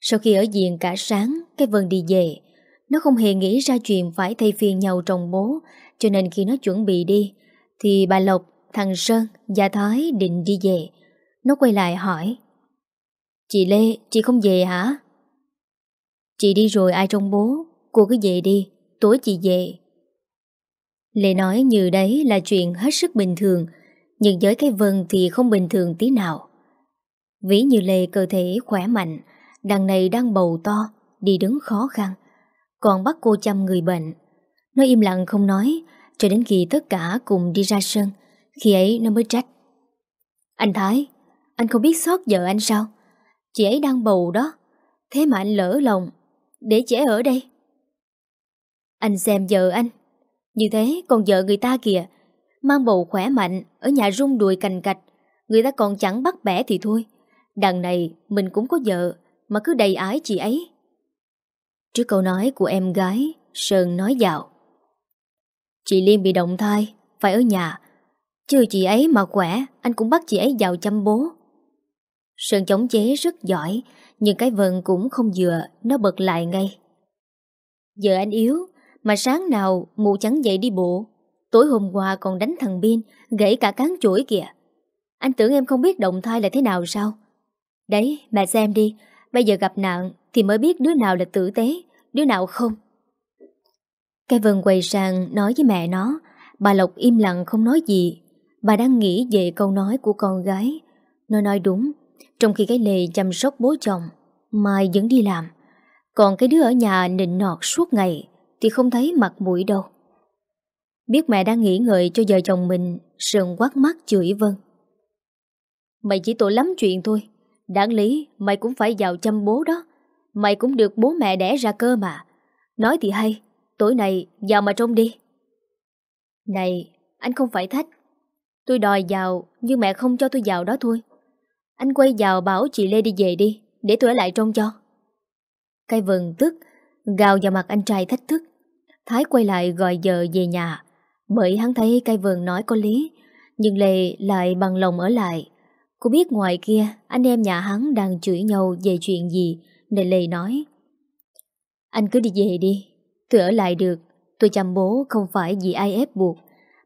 Sau khi ở diện cả sáng Cái Vân đi về Nó không hề nghĩ ra chuyện phải thay phiền nhau chồng bố Cho nên khi nó chuẩn bị đi Thì bà Lộc, thằng Sơn Gia Thái định đi về Nó quay lại hỏi Chị Lê, chị không về hả? Chị đi rồi ai trông bố Cô cứ về đi, tối chị về Lê nói như đấy là chuyện hết sức bình thường nhưng với cái Vân thì không bình thường tí nào. Vĩ Như Lê cơ thể khỏe mạnh, đằng này đang bầu to, đi đứng khó khăn. Còn bắt cô chăm người bệnh. Nó im lặng không nói, cho đến khi tất cả cùng đi ra sân. Khi ấy nó mới trách. Anh Thái, anh không biết sót vợ anh sao? Chị ấy đang bầu đó. Thế mà anh lỡ lòng, để chị ở đây. Anh xem vợ anh. Như thế còn vợ người ta kìa, mang bầu khỏe mạnh, ở nhà rung đùi cành cạch, người ta còn chẳng bắt bẻ thì thôi. Đằng này mình cũng có vợ, mà cứ đầy ái chị ấy. Trước câu nói của em gái, Sơn nói dạo. Chị Liên bị động thai, phải ở nhà. Chứ chị ấy mà khỏe, anh cũng bắt chị ấy vào chăm bố. Sơn chống chế rất giỏi, nhưng cái vần cũng không dựa, nó bật lại ngay. Giờ anh yếu, mà sáng nào mụ trắng dậy đi bộ, Tối hôm qua còn đánh thằng Biên Gãy cả cán chuỗi kìa Anh tưởng em không biết động thai là thế nào sao Đấy mẹ xem đi Bây giờ gặp nạn thì mới biết đứa nào là tử tế Đứa nào không Cái vần quầy sang nói với mẹ nó Bà Lộc im lặng không nói gì Bà đang nghĩ về câu nói của con gái Nó nói đúng Trong khi cái lề chăm sóc bố chồng Mai vẫn đi làm Còn cái đứa ở nhà nịnh nọt suốt ngày Thì không thấy mặt mũi đâu Biết mẹ đang nghỉ ngợi cho vợ chồng mình Sườn quát mắt chửi Vân Mày chỉ tội lắm chuyện thôi Đáng lý mày cũng phải vào chăm bố đó Mày cũng được bố mẹ đẻ ra cơ mà Nói thì hay Tối nay vào mà trông đi Này anh không phải thách Tôi đòi vào Nhưng mẹ không cho tôi vào đó thôi Anh quay vào bảo chị Lê đi về đi Để tôi ở lại trông cho Cái vần tức Gào vào mặt anh trai thách thức Thái quay lại gọi vợ về nhà bởi hắn thấy cây vườn nói có lý Nhưng Lê lại bằng lòng ở lại Cô biết ngoài kia Anh em nhà hắn đang chửi nhau về chuyện gì Nên Lê nói Anh cứ đi về đi Tôi ở lại được Tôi chăm bố không phải vì ai ép buộc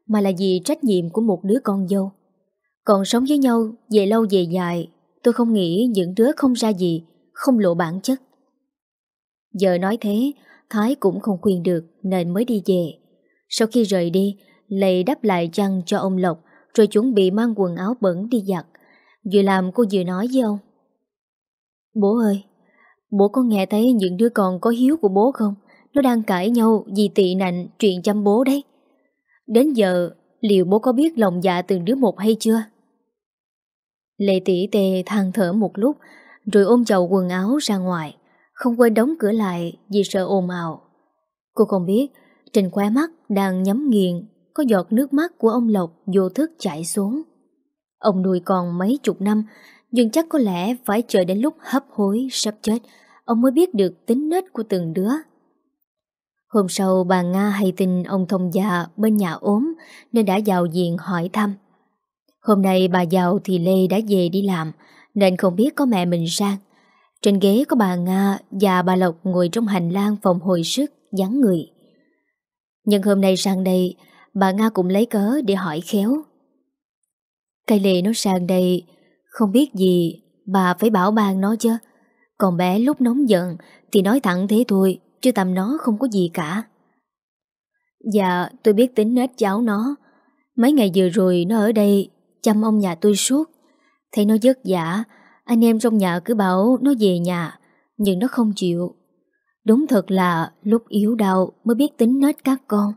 Mà là vì trách nhiệm của một đứa con dâu Còn sống với nhau Về lâu về dài Tôi không nghĩ những đứa không ra gì Không lộ bản chất Giờ nói thế Thái cũng không khuyên được Nên mới đi về sau khi rời đi, Lệ đáp lại chăn cho ông Lộc rồi chuẩn bị mang quần áo bẩn đi giặt. Vừa làm cô vừa nói với ông. Bố ơi, bố có nghe thấy những đứa con có hiếu của bố không? Nó đang cãi nhau vì tị nạnh chuyện chăm bố đấy. Đến giờ, liệu bố có biết lòng dạ từng đứa một hay chưa? Lệ tỷ tề than thở một lúc rồi ôm chậu quần áo ra ngoài. Không quên đóng cửa lại vì sợ ồn ào. Cô không biết, trên khóe mắt đang nhắm nghiền, có giọt nước mắt của ông Lộc vô thức chảy xuống. Ông nuôi con mấy chục năm, nhưng chắc có lẽ phải chờ đến lúc hấp hối, sắp chết, ông mới biết được tính nết của từng đứa. Hôm sau bà Nga hay tin ông thông già bên nhà ốm nên đã vào diện hỏi thăm. Hôm nay bà giàu thì Lê đã về đi làm nên không biết có mẹ mình sang. Trên ghế có bà Nga và bà Lộc ngồi trong hành lang phòng hồi sức, vắng người. Nhưng hôm nay sang đây Bà Nga cũng lấy cớ để hỏi khéo Cây lệ nó sang đây Không biết gì Bà phải bảo ban nó chứ Còn bé lúc nóng giận Thì nói thẳng thế thôi Chứ tầm nó không có gì cả Dạ tôi biết tính nết cháu nó Mấy ngày vừa rồi nó ở đây Chăm ông nhà tôi suốt Thấy nó giấc giả Anh em trong nhà cứ bảo nó về nhà Nhưng nó không chịu Đúng thật là lúc yếu đau mới biết tính nết các con.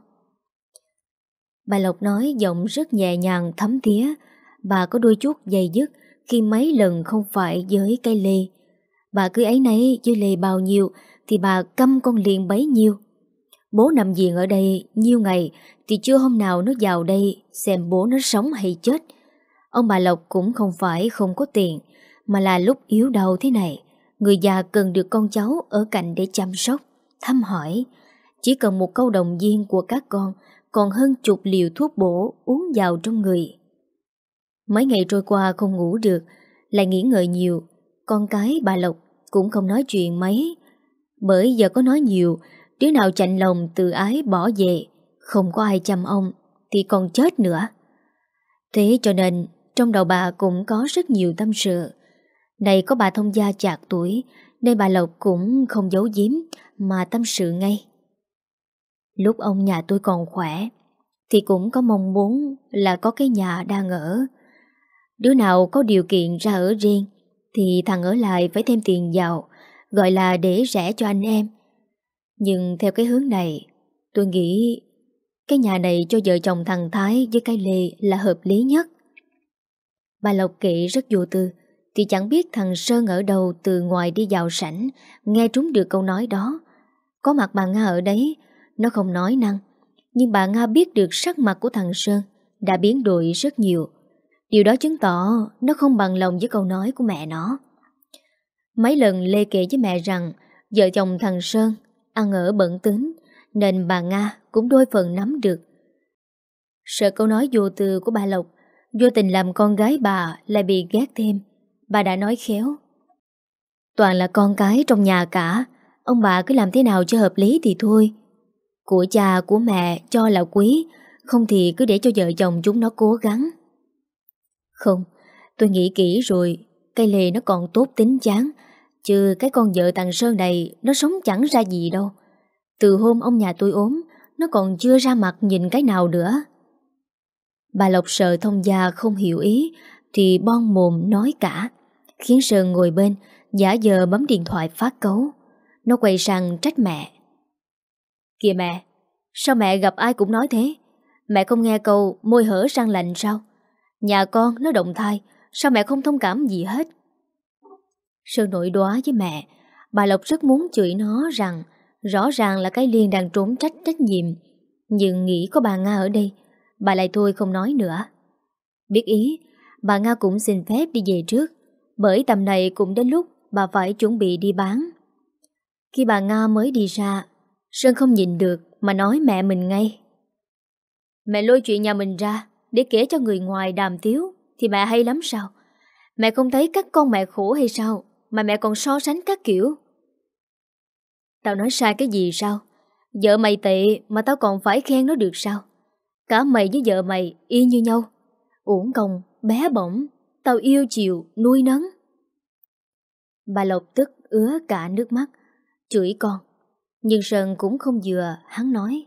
Bà Lộc nói giọng rất nhẹ nhàng thấm thía, bà có đôi chút dày dứt khi mấy lần không phải với cây lê. Bà cứ ấy nấy với lê bao nhiêu thì bà căm con liền bấy nhiêu. Bố nằm viện ở đây nhiều ngày thì chưa hôm nào nó vào đây xem bố nó sống hay chết. Ông bà Lộc cũng không phải không có tiền mà là lúc yếu đau thế này. Người già cần được con cháu ở cạnh để chăm sóc, thăm hỏi. Chỉ cần một câu đồng viên của các con còn hơn chục liều thuốc bổ uống vào trong người. Mấy ngày trôi qua không ngủ được, lại nghĩ ngợi nhiều. Con cái bà Lộc cũng không nói chuyện mấy. Bởi giờ có nói nhiều, đứa nào chạnh lòng từ ái bỏ về, không có ai chăm ông, thì còn chết nữa. Thế cho nên, trong đầu bà cũng có rất nhiều tâm sự. Này có bà thông gia chạc tuổi Nên bà Lộc cũng không giấu giếm Mà tâm sự ngay Lúc ông nhà tôi còn khỏe Thì cũng có mong muốn Là có cái nhà đang ở Đứa nào có điều kiện ra ở riêng Thì thằng ở lại phải thêm tiền giàu Gọi là để rẻ cho anh em Nhưng theo cái hướng này Tôi nghĩ Cái nhà này cho vợ chồng thằng Thái Với cái lề là hợp lý nhất Bà Lộc kể rất vô tư thì chẳng biết thằng Sơn ở đầu từ ngoài đi vào sảnh, nghe trúng được câu nói đó. Có mặt bà Nga ở đấy, nó không nói năng. Nhưng bà Nga biết được sắc mặt của thằng Sơn đã biến đổi rất nhiều. Điều đó chứng tỏ nó không bằng lòng với câu nói của mẹ nó. Mấy lần Lê kể với mẹ rằng vợ chồng thằng Sơn ăn ở bận tính nên bà Nga cũng đôi phần nắm được. Sợ câu nói vô tư của bà Lộc vô tình làm con gái bà lại bị ghét thêm bà đã nói khéo. Toàn là con cái trong nhà cả, ông bà cứ làm thế nào cho hợp lý thì thôi. Của cha, của mẹ cho là quý, không thì cứ để cho vợ chồng chúng nó cố gắng. Không, tôi nghĩ kỹ rồi, cây lề nó còn tốt tính chán, chứ cái con vợ tàng sơn này nó sống chẳng ra gì đâu. Từ hôm ông nhà tôi ốm, nó còn chưa ra mặt nhìn cái nào nữa. Bà Lộc sợ thông gia không hiểu ý, thì bon mồm nói cả, khiến Sơn ngồi bên, giả giờ bấm điện thoại phát cấu. Nó quay sang trách mẹ. Kìa mẹ, sao mẹ gặp ai cũng nói thế? Mẹ không nghe câu môi hở răng lạnh sao? Nhà con nó động thai, sao mẹ không thông cảm gì hết? Sơn nổi đoá với mẹ, bà Lộc rất muốn chửi nó rằng rõ ràng là cái liên đang trốn trách trách nhiệm, nhưng nghĩ có bà Nga ở đây, bà lại thôi không nói nữa. Biết ý, bà Nga cũng xin phép đi về trước, bởi tầm này cũng đến lúc bà phải chuẩn bị đi bán. Khi bà Nga mới đi ra, Sơn không nhìn được mà nói mẹ mình ngay. Mẹ lôi chuyện nhà mình ra để kể cho người ngoài đàm tiếu thì mẹ hay lắm sao? Mẹ không thấy các con mẹ khổ hay sao mà mẹ còn so sánh các kiểu. Tao nói sai cái gì sao? Vợ mày tệ mà tao còn phải khen nó được sao? Cả mày với vợ mày y như nhau. Uổng công bé bỏng, tao yêu chiều, nuôi nấng. Bà Lộc tức ứa cả nước mắt, chửi con. Nhưng Sơn cũng không dừa hắn nói.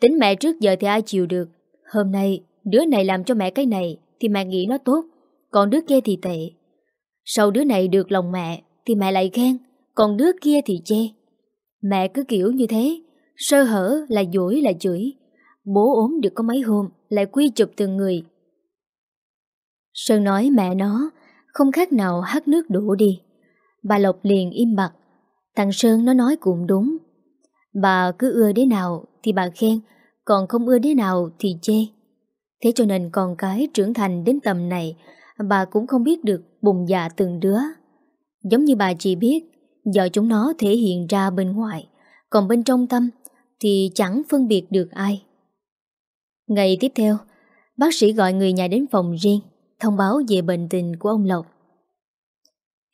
Tính mẹ trước giờ thì ai chịu được. Hôm nay, đứa này làm cho mẹ cái này thì mẹ nghĩ nó tốt, còn đứa kia thì tệ. Sau đứa này được lòng mẹ thì mẹ lại khen, còn đứa kia thì che Mẹ cứ kiểu như thế, sơ hở là dỗi là chửi. Bố ốm được có mấy hôm lại quy chụp từng người Sơn nói mẹ nó Không khác nào hát nước đổ đi Bà Lộc liền im bặt Thằng Sơn nó nói cũng đúng Bà cứ ưa đế nào thì bà khen Còn không ưa đế nào thì chê Thế cho nên con cái trưởng thành đến tầm này Bà cũng không biết được bùng dạ từng đứa Giống như bà chỉ biết Do chúng nó thể hiện ra bên ngoài Còn bên trong tâm Thì chẳng phân biệt được ai Ngày tiếp theo Bác sĩ gọi người nhà đến phòng riêng thông báo về bệnh tình của ông Lộc.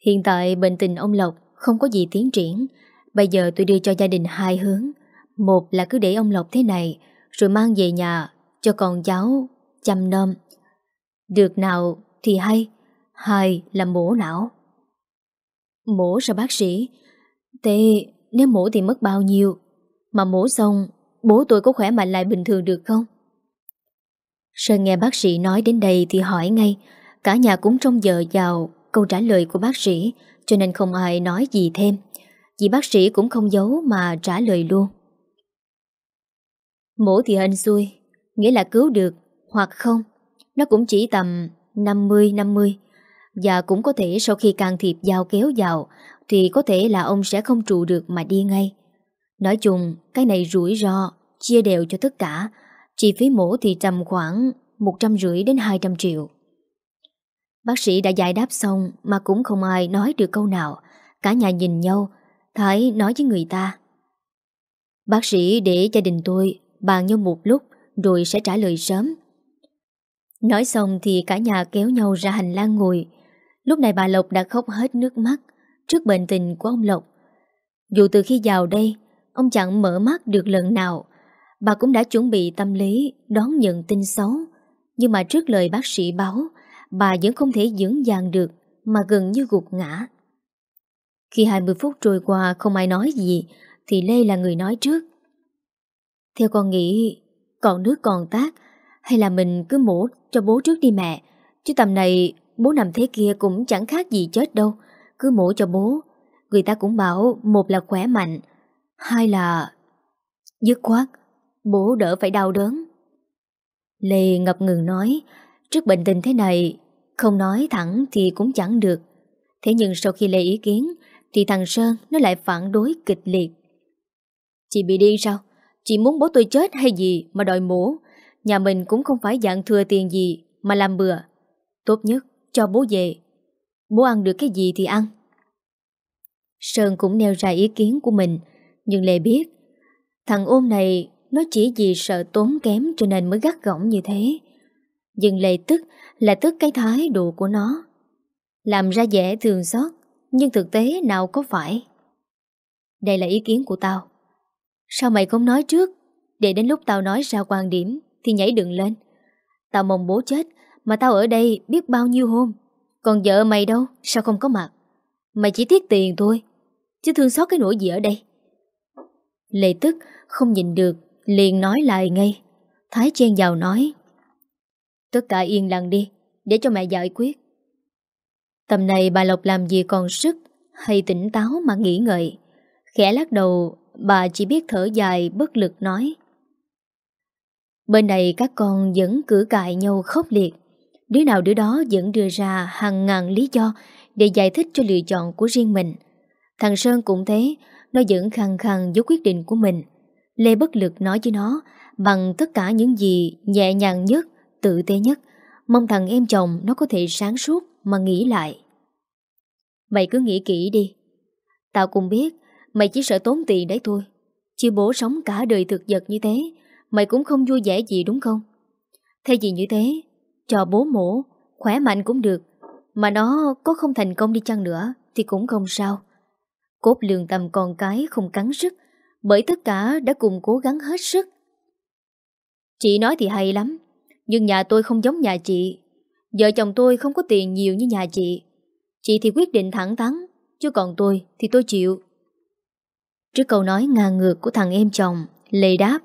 Hiện tại bệnh tình ông Lộc không có gì tiến triển, bây giờ tôi đưa cho gia đình hai hướng. Một là cứ để ông Lộc thế này, rồi mang về nhà cho con cháu chăm nom. Được nào thì hay, hai là mổ não. Mổ sao bác sĩ? Thế nếu mổ thì mất bao nhiêu? Mà mổ xong, bố tôi có khỏe mạnh lại bình thường được không? Sơn nghe bác sĩ nói đến đây thì hỏi ngay Cả nhà cũng trông giờ vào câu trả lời của bác sĩ Cho nên không ai nói gì thêm Vì bác sĩ cũng không giấu mà trả lời luôn Mổ thì hên xui Nghĩa là cứu được hoặc không Nó cũng chỉ tầm 50-50 Và cũng có thể sau khi can thiệp dao kéo vào Thì có thể là ông sẽ không trụ được mà đi ngay Nói chung cái này rủi ro Chia đều cho tất cả Chi phí mổ thì tầm khoảng 150 đến 200 triệu. Bác sĩ đã giải đáp xong mà cũng không ai nói được câu nào. Cả nhà nhìn nhau, Thái nói với người ta. Bác sĩ để gia đình tôi bàn nhau một lúc rồi sẽ trả lời sớm. Nói xong thì cả nhà kéo nhau ra hành lang ngồi. Lúc này bà Lộc đã khóc hết nước mắt trước bệnh tình của ông Lộc. Dù từ khi vào đây, ông chẳng mở mắt được lần nào. Bà cũng đã chuẩn bị tâm lý đón nhận tin xấu, nhưng mà trước lời bác sĩ báo, bà vẫn không thể dưỡng dàng được mà gần như gục ngã. Khi 20 phút trôi qua không ai nói gì thì Lê là người nói trước. Theo con nghĩ, còn nước còn tác hay là mình cứ mổ cho bố trước đi mẹ, chứ tầm này bố nằm thế kia cũng chẳng khác gì chết đâu, cứ mổ cho bố. Người ta cũng bảo một là khỏe mạnh, hai là dứt khoát bố đỡ phải đau đớn. Lê ngập ngừng nói, trước bệnh tình thế này, không nói thẳng thì cũng chẳng được. Thế nhưng sau khi Lê ý kiến, thì thằng Sơn nó lại phản đối kịch liệt. Chị bị điên sao? Chị muốn bố tôi chết hay gì mà đòi mổ? Nhà mình cũng không phải dạng thừa tiền gì mà làm bừa. Tốt nhất, cho bố về. Bố ăn được cái gì thì ăn. Sơn cũng nêu ra ý kiến của mình, nhưng Lê biết, thằng ôm này nó chỉ vì sợ tốn kém cho nên mới gắt gỏng như thế Nhưng lệ tức là tức cái thái độ của nó Làm ra dễ thường xót Nhưng thực tế nào có phải Đây là ý kiến của tao Sao mày không nói trước Để đến lúc tao nói ra quan điểm Thì nhảy đừng lên Tao mong bố chết Mà tao ở đây biết bao nhiêu hôm Còn vợ mày đâu sao không có mặt Mày chỉ tiếc tiền thôi Chứ thương xót cái nỗi gì ở đây Lệ tức không nhìn được liền nói lại ngay. Thái chen vào nói. Tất cả yên lặng đi, để cho mẹ giải quyết. Tầm này bà Lộc làm gì còn sức hay tỉnh táo mà nghĩ ngợi. Khẽ lắc đầu, bà chỉ biết thở dài bất lực nói. Bên này các con vẫn cử cãi nhau khốc liệt. Đứa nào đứa đó vẫn đưa ra hàng ngàn lý do để giải thích cho lựa chọn của riêng mình. Thằng Sơn cũng thế, nó vẫn khăng khăng với quyết định của mình. Lê bất lực nói với nó bằng tất cả những gì nhẹ nhàng nhất, tự tế nhất. Mong thằng em chồng nó có thể sáng suốt mà nghĩ lại. Mày cứ nghĩ kỹ đi. Tao cũng biết mày chỉ sợ tốn tiền đấy thôi. Chứ bố sống cả đời thực vật như thế, mày cũng không vui vẻ gì đúng không? Thay vì như thế, cho bố mổ, khỏe mạnh cũng được. Mà nó có không thành công đi chăng nữa thì cũng không sao. Cốt lường tầm con cái không cắn sức bởi tất cả đã cùng cố gắng hết sức. Chị nói thì hay lắm, nhưng nhà tôi không giống nhà chị. Vợ chồng tôi không có tiền nhiều như nhà chị. Chị thì quyết định thẳng thắn, chứ còn tôi thì tôi chịu. Trước câu nói ngang ngược của thằng em chồng, Lê đáp.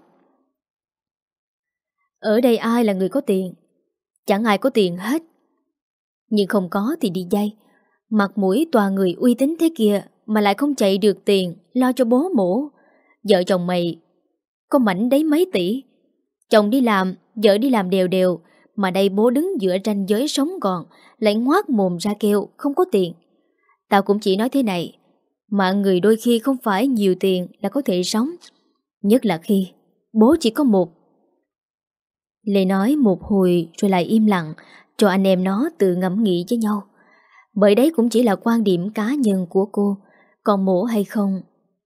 Ở đây ai là người có tiền? Chẳng ai có tiền hết. Nhưng không có thì đi dây. Mặt mũi tòa người uy tín thế kia mà lại không chạy được tiền lo cho bố mổ. Vợ chồng mày Có mảnh đấy mấy tỷ Chồng đi làm, vợ đi làm đều đều Mà đây bố đứng giữa ranh giới sống còn Lại ngoác mồm ra kêu Không có tiền Tao cũng chỉ nói thế này mà người đôi khi không phải nhiều tiền là có thể sống Nhất là khi Bố chỉ có một Lê nói một hồi rồi lại im lặng Cho anh em nó tự ngẫm nghĩ với nhau Bởi đấy cũng chỉ là quan điểm cá nhân của cô Còn mổ hay không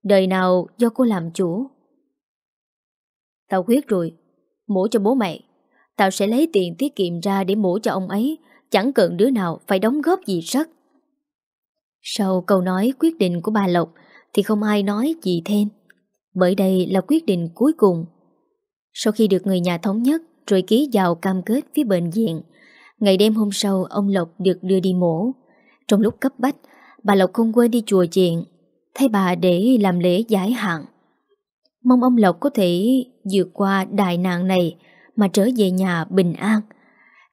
Đời nào do cô làm chủ Tao quyết rồi Mổ cho bố mẹ. Tao sẽ lấy tiền tiết kiệm ra để mổ cho ông ấy Chẳng cần đứa nào phải đóng góp gì rất Sau câu nói quyết định của bà Lộc Thì không ai nói gì thêm Bởi đây là quyết định cuối cùng Sau khi được người nhà thống nhất Rồi ký vào cam kết phía bệnh viện Ngày đêm hôm sau ông Lộc được đưa đi mổ Trong lúc cấp bách Bà Lộc không quên đi chùa chuyện thay bà để làm lễ giải hạn. Mong ông Lộc có thể vượt qua đại nạn này mà trở về nhà bình an.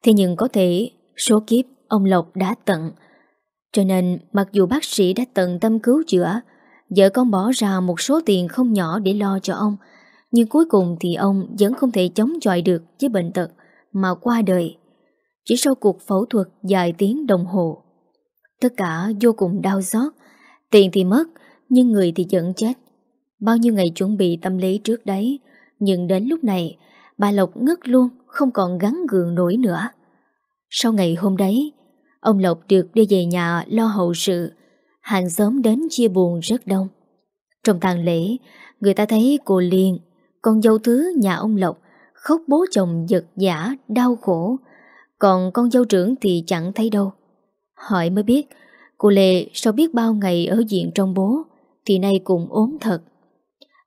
Thế nhưng có thể số kiếp ông Lộc đã tận. Cho nên mặc dù bác sĩ đã tận tâm cứu chữa, vợ con bỏ ra một số tiền không nhỏ để lo cho ông, nhưng cuối cùng thì ông vẫn không thể chống chọi được với bệnh tật mà qua đời. Chỉ sau cuộc phẫu thuật dài tiếng đồng hồ. Tất cả vô cùng đau xót, tiền thì mất, nhưng người thì giận chết. Bao nhiêu ngày chuẩn bị tâm lý trước đấy, nhưng đến lúc này, bà Lộc ngất luôn, không còn gắn gượng nổi nữa. Sau ngày hôm đấy, ông Lộc được đưa về nhà lo hậu sự, hàng xóm đến chia buồn rất đông. Trong tang lễ, người ta thấy cô Liên, con dâu thứ nhà ông Lộc, khóc bố chồng giật giả, đau khổ, còn con dâu trưởng thì chẳng thấy đâu. Hỏi mới biết, cô Lê sau biết bao ngày ở diện trong bố, thì nay cũng ốm thật.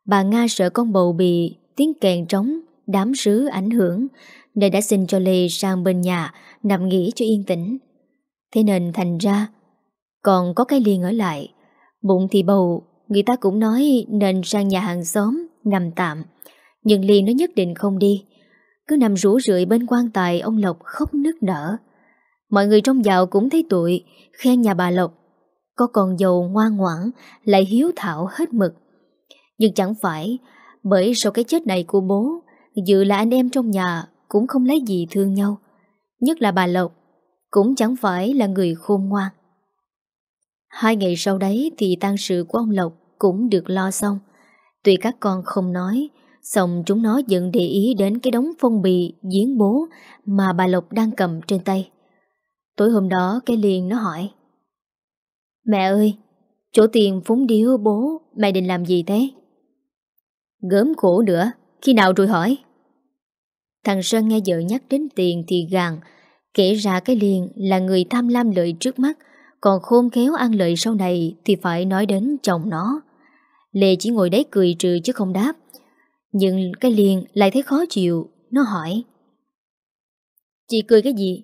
Bà Nga sợ con bầu bị tiếng kèn trống, đám sứ ảnh hưởng, nên đã xin cho Lê sang bên nhà nằm nghỉ cho yên tĩnh. Thế nên thành ra, còn có cái liền ở lại. Bụng thì bầu, người ta cũng nói nên sang nhà hàng xóm, nằm tạm. Nhưng liền nó nhất định không đi. Cứ nằm rủ rượi bên quan tài ông Lộc khóc nức nở. Mọi người trong dạo cũng thấy tụi, khen nhà bà Lộc có con dâu ngoan ngoãn Lại hiếu thảo hết mực Nhưng chẳng phải Bởi sau cái chết này của bố Dự là anh em trong nhà Cũng không lấy gì thương nhau Nhất là bà Lộc Cũng chẳng phải là người khôn ngoan Hai ngày sau đấy Thì tang sự của ông Lộc Cũng được lo xong Tuy các con không nói Xong chúng nó vẫn để ý đến cái đống phong bì giếng bố mà bà Lộc đang cầm trên tay. Tối hôm đó cái liền nó hỏi Mẹ ơi, chỗ tiền phúng điếu bố, mẹ định làm gì thế? Gớm khổ nữa, khi nào rồi hỏi? Thằng Sơn nghe vợ nhắc đến tiền thì gàn, kể ra cái liền là người tham lam lợi trước mắt, còn khôn khéo ăn lợi sau này thì phải nói đến chồng nó. Lê chỉ ngồi đấy cười trừ chứ không đáp. Nhưng cái liền lại thấy khó chịu, nó hỏi. Chị cười cái gì?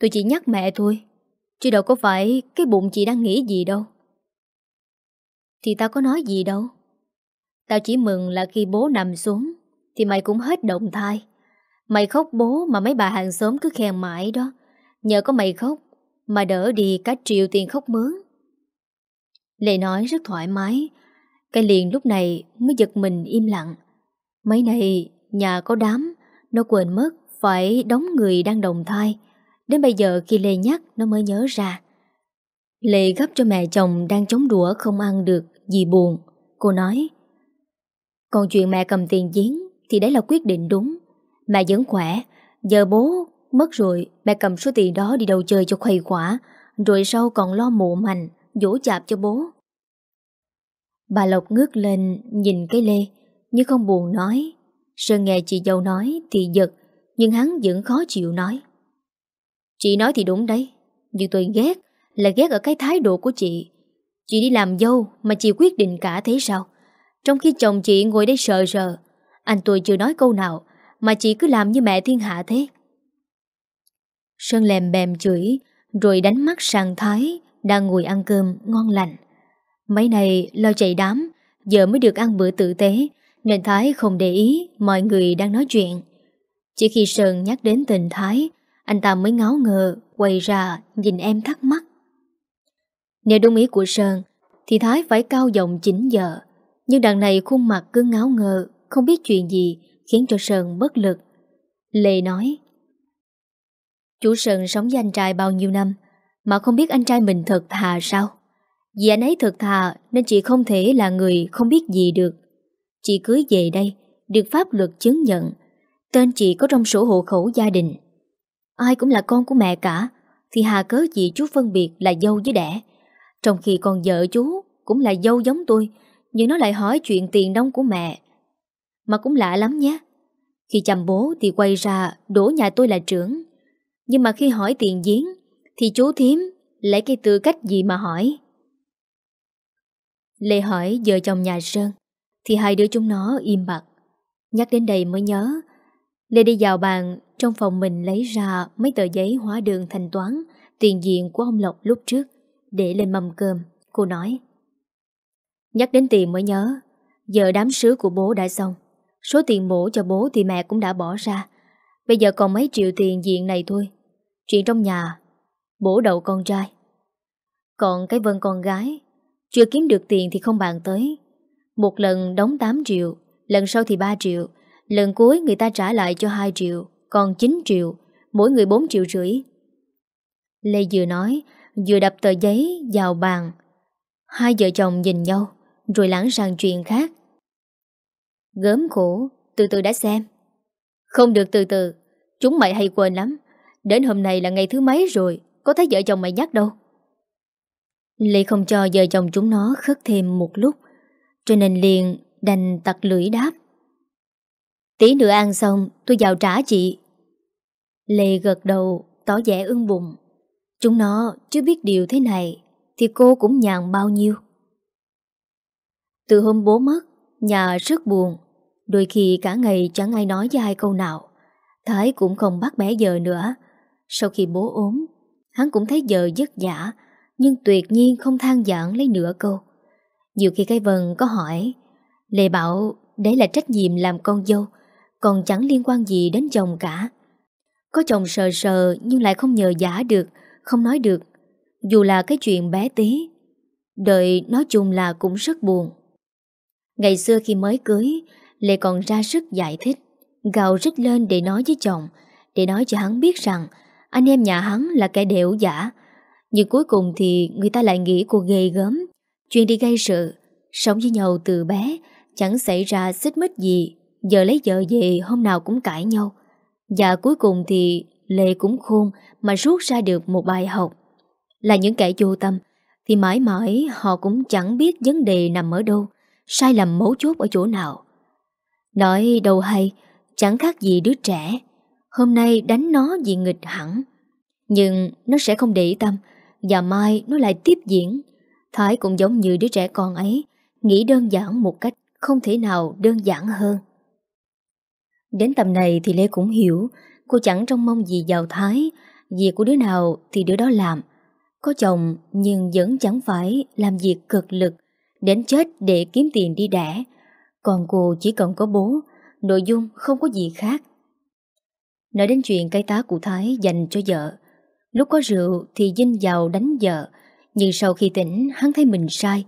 Tôi chỉ nhắc mẹ thôi, Chứ đâu có phải cái bụng chị đang nghĩ gì đâu. Thì tao có nói gì đâu. Tao chỉ mừng là khi bố nằm xuống thì mày cũng hết động thai. Mày khóc bố mà mấy bà hàng xóm cứ khen mãi đó. Nhờ có mày khóc mà đỡ đi cả triệu tiền khóc mướn. Lệ nói rất thoải mái. Cái liền lúc này mới giật mình im lặng. Mấy này nhà có đám, nó quên mất phải đóng người đang đồng thai. Đến bây giờ khi Lê nhắc nó mới nhớ ra Lê gấp cho mẹ chồng đang chống đũa không ăn được vì buồn Cô nói Còn chuyện mẹ cầm tiền giếng thì đấy là quyết định đúng Mẹ vẫn khỏe Giờ bố mất rồi Mẹ cầm số tiền đó đi đâu chơi cho khuây khỏa Rồi sau còn lo mộ hành Dỗ chạp cho bố Bà Lộc ngước lên nhìn cái lê Nhưng không buồn nói Sơn nghe chị dâu nói thì giật Nhưng hắn vẫn khó chịu nói Chị nói thì đúng đấy Nhưng tôi ghét Là ghét ở cái thái độ của chị Chị đi làm dâu mà chị quyết định cả thế sao Trong khi chồng chị ngồi đây sợ rờ Anh tôi chưa nói câu nào Mà chị cứ làm như mẹ thiên hạ thế Sơn lèm bèm chửi Rồi đánh mắt sang Thái Đang ngồi ăn cơm ngon lành Mấy này lo chạy đám Giờ mới được ăn bữa tử tế Nên Thái không để ý Mọi người đang nói chuyện Chỉ khi Sơn nhắc đến tình Thái anh ta mới ngáo ngờ Quay ra nhìn em thắc mắc Nếu đúng ý của Sơn Thì Thái phải cao giọng chỉnh giờ Nhưng đằng này khuôn mặt cứ ngáo ngờ Không biết chuyện gì Khiến cho Sơn bất lực Lê nói Chú Sơn sống với anh trai bao nhiêu năm Mà không biết anh trai mình thật thà sao Vì anh ấy thật thà Nên chị không thể là người không biết gì được Chị cưới về đây Được pháp luật chứng nhận Tên chị có trong sổ hộ khẩu gia đình Ai cũng là con của mẹ cả Thì hà cớ gì chú phân biệt là dâu với đẻ Trong khi con vợ chú Cũng là dâu giống tôi Nhưng nó lại hỏi chuyện tiền đông của mẹ Mà cũng lạ lắm nhé Khi chăm bố thì quay ra Đổ nhà tôi là trưởng Nhưng mà khi hỏi tiền giếng Thì chú thím lấy cái tư cách gì mà hỏi Lê hỏi vợ chồng nhà Sơn Thì hai đứa chúng nó im bặt Nhắc đến đây mới nhớ Lê đi vào bàn trong phòng mình lấy ra mấy tờ giấy hóa đơn thanh toán tiền diện của ông Lộc lúc trước để lên mâm cơm. Cô nói Nhắc đến tiền mới nhớ Giờ đám sứ của bố đã xong Số tiền mổ cho bố thì mẹ cũng đã bỏ ra Bây giờ còn mấy triệu tiền diện này thôi Chuyện trong nhà Bố đậu con trai Còn cái Vân con gái Chưa kiếm được tiền thì không bàn tới Một lần đóng 8 triệu Lần sau thì 3 triệu Lần cuối người ta trả lại cho 2 triệu còn 9 triệu, mỗi người 4 triệu rưỡi. Lê vừa nói, vừa đập tờ giấy vào bàn. Hai vợ chồng nhìn nhau, rồi lãng sang chuyện khác. Gớm khổ, từ từ đã xem. Không được từ từ, chúng mày hay quên lắm. Đến hôm nay là ngày thứ mấy rồi, có thấy vợ chồng mày nhắc đâu. Lê không cho vợ chồng chúng nó khất thêm một lúc, cho nên liền đành tặc lưỡi đáp. Tí nữa ăn xong, tôi vào trả chị. Lê gật đầu, tỏ vẻ ưng bụng. Chúng nó chưa biết điều thế này, thì cô cũng nhàn bao nhiêu. Từ hôm bố mất, nhà rất buồn. Đôi khi cả ngày chẳng ai nói với ai câu nào. Thái cũng không bắt bé giờ nữa. Sau khi bố ốm, hắn cũng thấy giờ vất vả, nhưng tuyệt nhiên không than giảng lấy nửa câu. Nhiều khi cái vần có hỏi, Lê bảo đấy là trách nhiệm làm con dâu, còn chẳng liên quan gì đến chồng cả. Có chồng sờ sờ nhưng lại không nhờ giả được, không nói được. Dù là cái chuyện bé tí, đợi nói chung là cũng rất buồn. Ngày xưa khi mới cưới, Lệ còn ra sức giải thích, gào rít lên để nói với chồng, để nói cho hắn biết rằng anh em nhà hắn là kẻ đẻo giả. Nhưng cuối cùng thì người ta lại nghĩ cô ghê gớm, chuyện đi gây sự, sống với nhau từ bé, chẳng xảy ra xích mích gì, giờ lấy vợ về hôm nào cũng cãi nhau. Và cuối cùng thì lê cũng khôn mà rút ra được một bài học. Là những kẻ vô tâm, thì mãi mãi họ cũng chẳng biết vấn đề nằm ở đâu, sai lầm mấu chốt ở chỗ nào. Nói đâu hay, chẳng khác gì đứa trẻ. Hôm nay đánh nó vì nghịch hẳn. Nhưng nó sẽ không để tâm, và mai nó lại tiếp diễn. Thái cũng giống như đứa trẻ con ấy, nghĩ đơn giản một cách không thể nào đơn giản hơn. Đến tầm này thì Lê cũng hiểu Cô chẳng trông mong gì giàu thái Việc của đứa nào thì đứa đó làm Có chồng nhưng vẫn chẳng phải Làm việc cực lực Đến chết để kiếm tiền đi đẻ Còn cô chỉ cần có bố Nội dung không có gì khác Nói đến chuyện cây tá của Thái dành cho vợ Lúc có rượu thì dinh giàu đánh vợ Nhưng sau khi tỉnh hắn thấy mình sai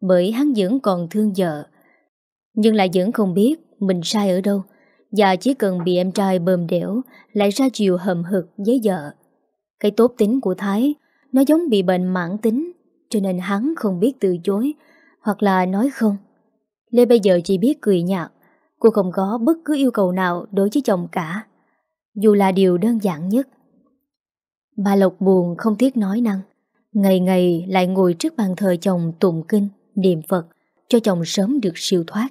Bởi hắn vẫn còn thương vợ Nhưng lại vẫn không biết mình sai ở đâu và chỉ cần bị em trai bơm đẻo lại ra chiều hầm hực với vợ. Cái tốt tính của Thái, nó giống bị bệnh mãn tính, cho nên hắn không biết từ chối hoặc là nói không. Lê bây giờ chỉ biết cười nhạt, cô không có bất cứ yêu cầu nào đối với chồng cả, dù là điều đơn giản nhất. Bà Lộc buồn không tiếc nói năng, ngày ngày lại ngồi trước bàn thờ chồng tụng kinh, niệm Phật, cho chồng sớm được siêu thoát.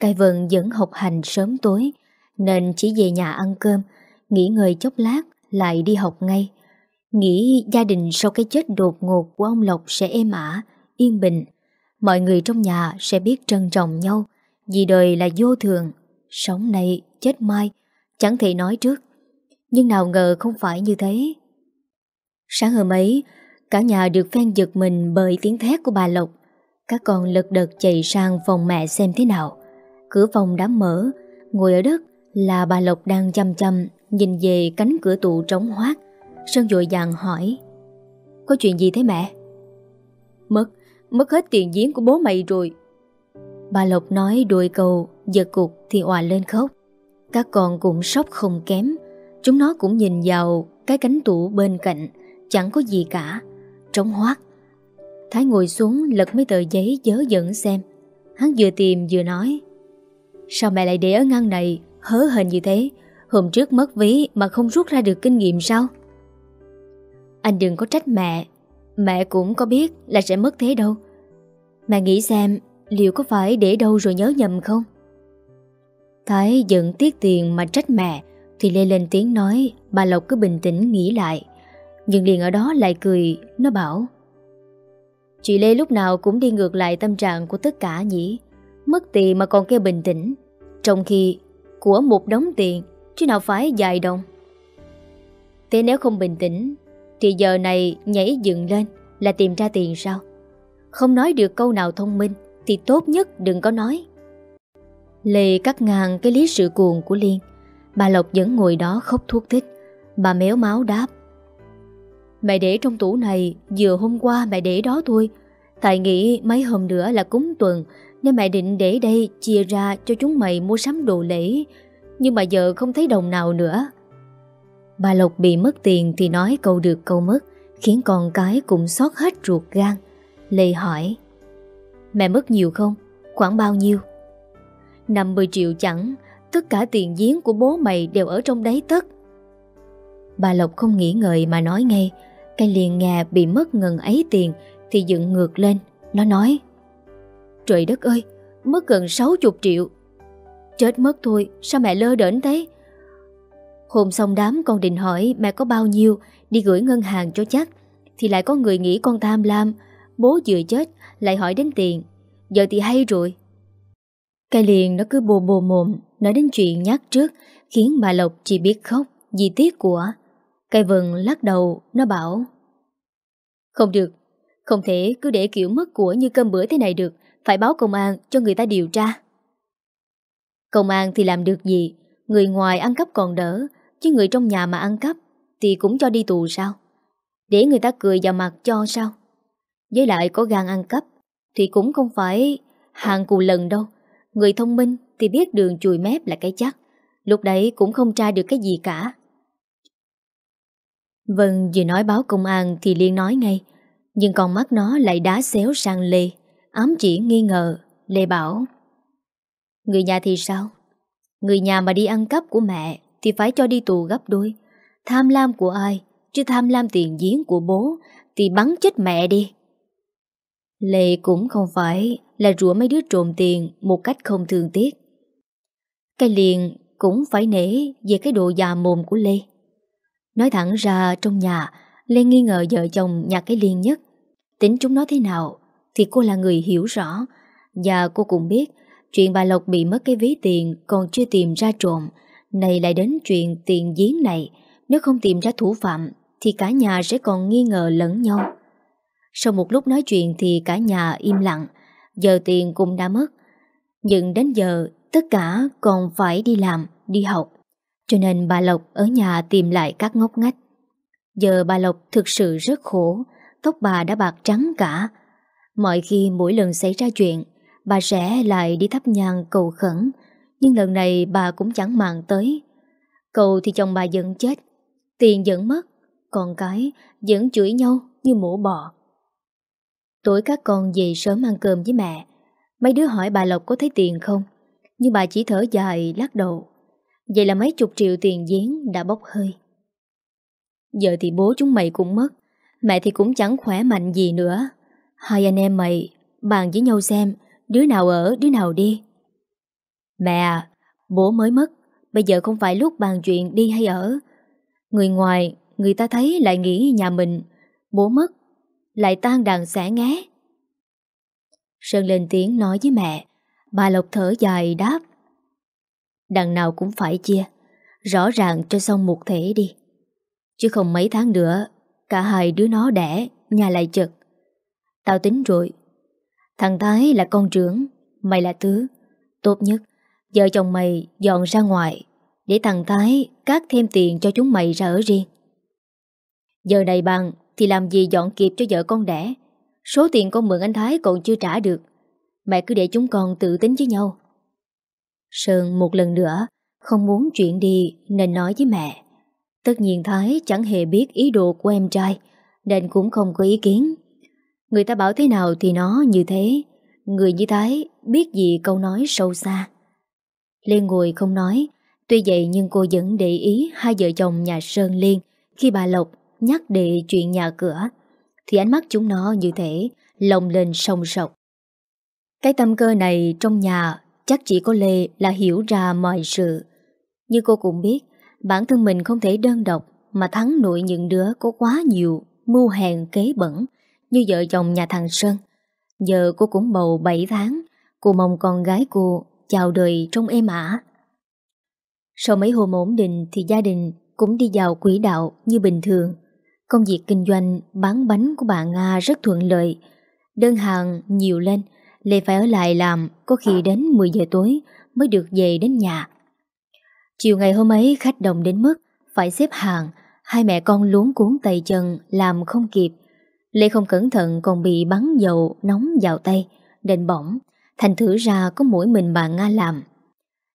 Cái Vân vẫn học hành sớm tối Nên chỉ về nhà ăn cơm Nghỉ ngơi chốc lát Lại đi học ngay Nghĩ gia đình sau cái chết đột ngột Của ông Lộc sẽ êm ả Yên bình Mọi người trong nhà sẽ biết trân trọng nhau Vì đời là vô thường Sống nay chết mai Chẳng thể nói trước Nhưng nào ngờ không phải như thế Sáng hôm ấy Cả nhà được phen giật mình bởi tiếng thét của bà Lộc Các con lật đật chạy sang phòng mẹ xem thế nào Cửa phòng đã mở, ngồi ở đất là bà Lộc đang chăm chăm nhìn về cánh cửa tủ trống hoác. Sơn dội dàng hỏi Có chuyện gì thế mẹ? Mất, mất hết tiền giếng của bố mày rồi. Bà Lộc nói đôi cầu giật cục thì òa lên khóc. Các con cũng sốc không kém. Chúng nó cũng nhìn vào cái cánh tủ bên cạnh, chẳng có gì cả. Trống hoác. Thái ngồi xuống lật mấy tờ giấy dớ dẫn xem. Hắn vừa tìm vừa nói. Sao mẹ lại để ở ngăn này Hớ hền như thế Hôm trước mất ví mà không rút ra được kinh nghiệm sao Anh đừng có trách mẹ Mẹ cũng có biết là sẽ mất thế đâu Mẹ nghĩ xem Liệu có phải để đâu rồi nhớ nhầm không Thái giận tiếc tiền mà trách mẹ Thì Lê lên tiếng nói Bà Lộc cứ bình tĩnh nghĩ lại Nhưng liền ở đó lại cười Nó bảo Chị Lê lúc nào cũng đi ngược lại tâm trạng của tất cả nhỉ Mất tiền mà còn kêu bình tĩnh Trong khi của một đống tiền Chứ nào phải dài đồng Thế nếu không bình tĩnh Thì giờ này nhảy dựng lên Là tìm ra tiền sao Không nói được câu nào thông minh Thì tốt nhất đừng có nói Lê cắt ngang cái lý sự cuồng của Liên Bà Lộc vẫn ngồi đó khóc thuốc thích Bà méo máu đáp Mẹ để trong tủ này Vừa hôm qua mẹ để đó thôi Tại nghĩ mấy hôm nữa là cúng tuần nên mẹ định để đây chia ra cho chúng mày mua sắm đồ lễ Nhưng mà giờ không thấy đồng nào nữa Bà Lộc bị mất tiền thì nói câu được câu mất Khiến con cái cũng xót hết ruột gan Lê hỏi Mẹ mất nhiều không? Khoảng bao nhiêu? 50 triệu chẳng Tất cả tiền giếng của bố mày đều ở trong đấy tất Bà Lộc không nghĩ ngợi mà nói ngay Cái liền nghe bị mất ngần ấy tiền Thì dựng ngược lên Nó nói trời đất ơi, mất gần 60 triệu. Chết mất thôi, sao mẹ lơ đến thế? Hôm xong đám con định hỏi mẹ có bao nhiêu đi gửi ngân hàng cho chắc. Thì lại có người nghĩ con tham lam, bố vừa chết lại hỏi đến tiền. Giờ thì hay rồi. Cái liền nó cứ bồ bồ mồm, nói đến chuyện nhắc trước, khiến bà Lộc chỉ biết khóc vì tiếc của. Cây vừng lắc đầu, nó bảo Không được, không thể cứ để kiểu mất của như cơm bữa thế này được phải báo công an cho người ta điều tra Công an thì làm được gì Người ngoài ăn cắp còn đỡ Chứ người trong nhà mà ăn cắp Thì cũng cho đi tù sao Để người ta cười vào mặt cho sao Với lại có gan ăn cắp Thì cũng không phải hàng cù lần đâu Người thông minh thì biết đường chùi mép là cái chắc Lúc đấy cũng không tra được cái gì cả Vân vừa nói báo công an thì Liên nói ngay Nhưng con mắt nó lại đá xéo sang Lê Ám chỉ nghi ngờ Lê bảo Người nhà thì sao Người nhà mà đi ăn cắp của mẹ Thì phải cho đi tù gấp đôi Tham lam của ai Chứ tham lam tiền giếng của bố Thì bắn chết mẹ đi Lê cũng không phải là rủa mấy đứa trộm tiền một cách không thường tiếc. Cái liền cũng phải nể về cái độ già mồm của Lê. Nói thẳng ra trong nhà, Lê nghi ngờ vợ chồng nhà cái liền nhất. Tính chúng nó thế nào thì cô là người hiểu rõ. Và cô cũng biết chuyện bà Lộc bị mất cái ví tiền còn chưa tìm ra trộm. Này lại đến chuyện tiền giếng này, nếu không tìm ra thủ phạm thì cả nhà sẽ còn nghi ngờ lẫn nhau. Sau một lúc nói chuyện thì cả nhà im lặng, giờ tiền cũng đã mất. Nhưng đến giờ tất cả còn phải đi làm, đi học. Cho nên bà Lộc ở nhà tìm lại các ngóc ngách. Giờ bà Lộc thực sự rất khổ, tóc bà đã bạc trắng cả, Mọi khi mỗi lần xảy ra chuyện, bà sẽ lại đi thắp nhang cầu khẩn, nhưng lần này bà cũng chẳng màng tới. Cầu thì chồng bà vẫn chết, tiền vẫn mất, còn cái vẫn chửi nhau như mổ bò. Tối các con về sớm ăn cơm với mẹ, mấy đứa hỏi bà Lộc có thấy tiền không, nhưng bà chỉ thở dài lắc đầu. Vậy là mấy chục triệu tiền giếng đã bốc hơi. Giờ thì bố chúng mày cũng mất, mẹ thì cũng chẳng khỏe mạnh gì nữa. Hai anh em mày bàn với nhau xem đứa nào ở, đứa nào đi. Mẹ à, bố mới mất, bây giờ không phải lúc bàn chuyện đi hay ở. Người ngoài, người ta thấy lại nghĩ nhà mình, bố mất, lại tan đàn xẻ ngé. Sơn lên tiếng nói với mẹ, bà Lộc thở dài đáp. Đằng nào cũng phải chia, rõ ràng cho xong một thể đi. Chứ không mấy tháng nữa, cả hai đứa nó đẻ, nhà lại chật. Tao tính rồi Thằng Thái là con trưởng Mày là tứ Tốt nhất Vợ chồng mày dọn ra ngoài Để thằng Thái cát thêm tiền cho chúng mày ra ở riêng Giờ này bằng Thì làm gì dọn kịp cho vợ con đẻ Số tiền con mượn anh Thái còn chưa trả được Mẹ cứ để chúng con tự tính với nhau Sơn một lần nữa Không muốn chuyện đi Nên nói với mẹ Tất nhiên Thái chẳng hề biết ý đồ của em trai Nên cũng không có ý kiến Người ta bảo thế nào thì nó như thế Người như Thái biết gì câu nói sâu xa liên ngồi không nói Tuy vậy nhưng cô vẫn để ý hai vợ chồng nhà Sơn Liên Khi bà Lộc nhắc đề chuyện nhà cửa Thì ánh mắt chúng nó như thế lồng lên sông sọc Cái tâm cơ này trong nhà chắc chỉ có Lê là hiểu ra mọi sự Như cô cũng biết Bản thân mình không thể đơn độc Mà thắng nổi những đứa có quá nhiều mưu hèn kế bẩn như vợ chồng nhà thằng Sơn. Giờ cô cũng bầu 7 tháng, cô mong con gái cô chào đời trong êm ả. Sau mấy hôm ổn định thì gia đình cũng đi vào quỹ đạo như bình thường. Công việc kinh doanh bán bánh của bà Nga rất thuận lợi. Đơn hàng nhiều lên, Lê phải ở lại làm có khi đến 10 giờ tối mới được về đến nhà. Chiều ngày hôm ấy khách đồng đến mức phải xếp hàng, hai mẹ con luống cuốn tay chân làm không kịp, Lê không cẩn thận còn bị bắn dầu nóng vào tay, đền bỏng, thành thử ra có mỗi mình bà Nga làm.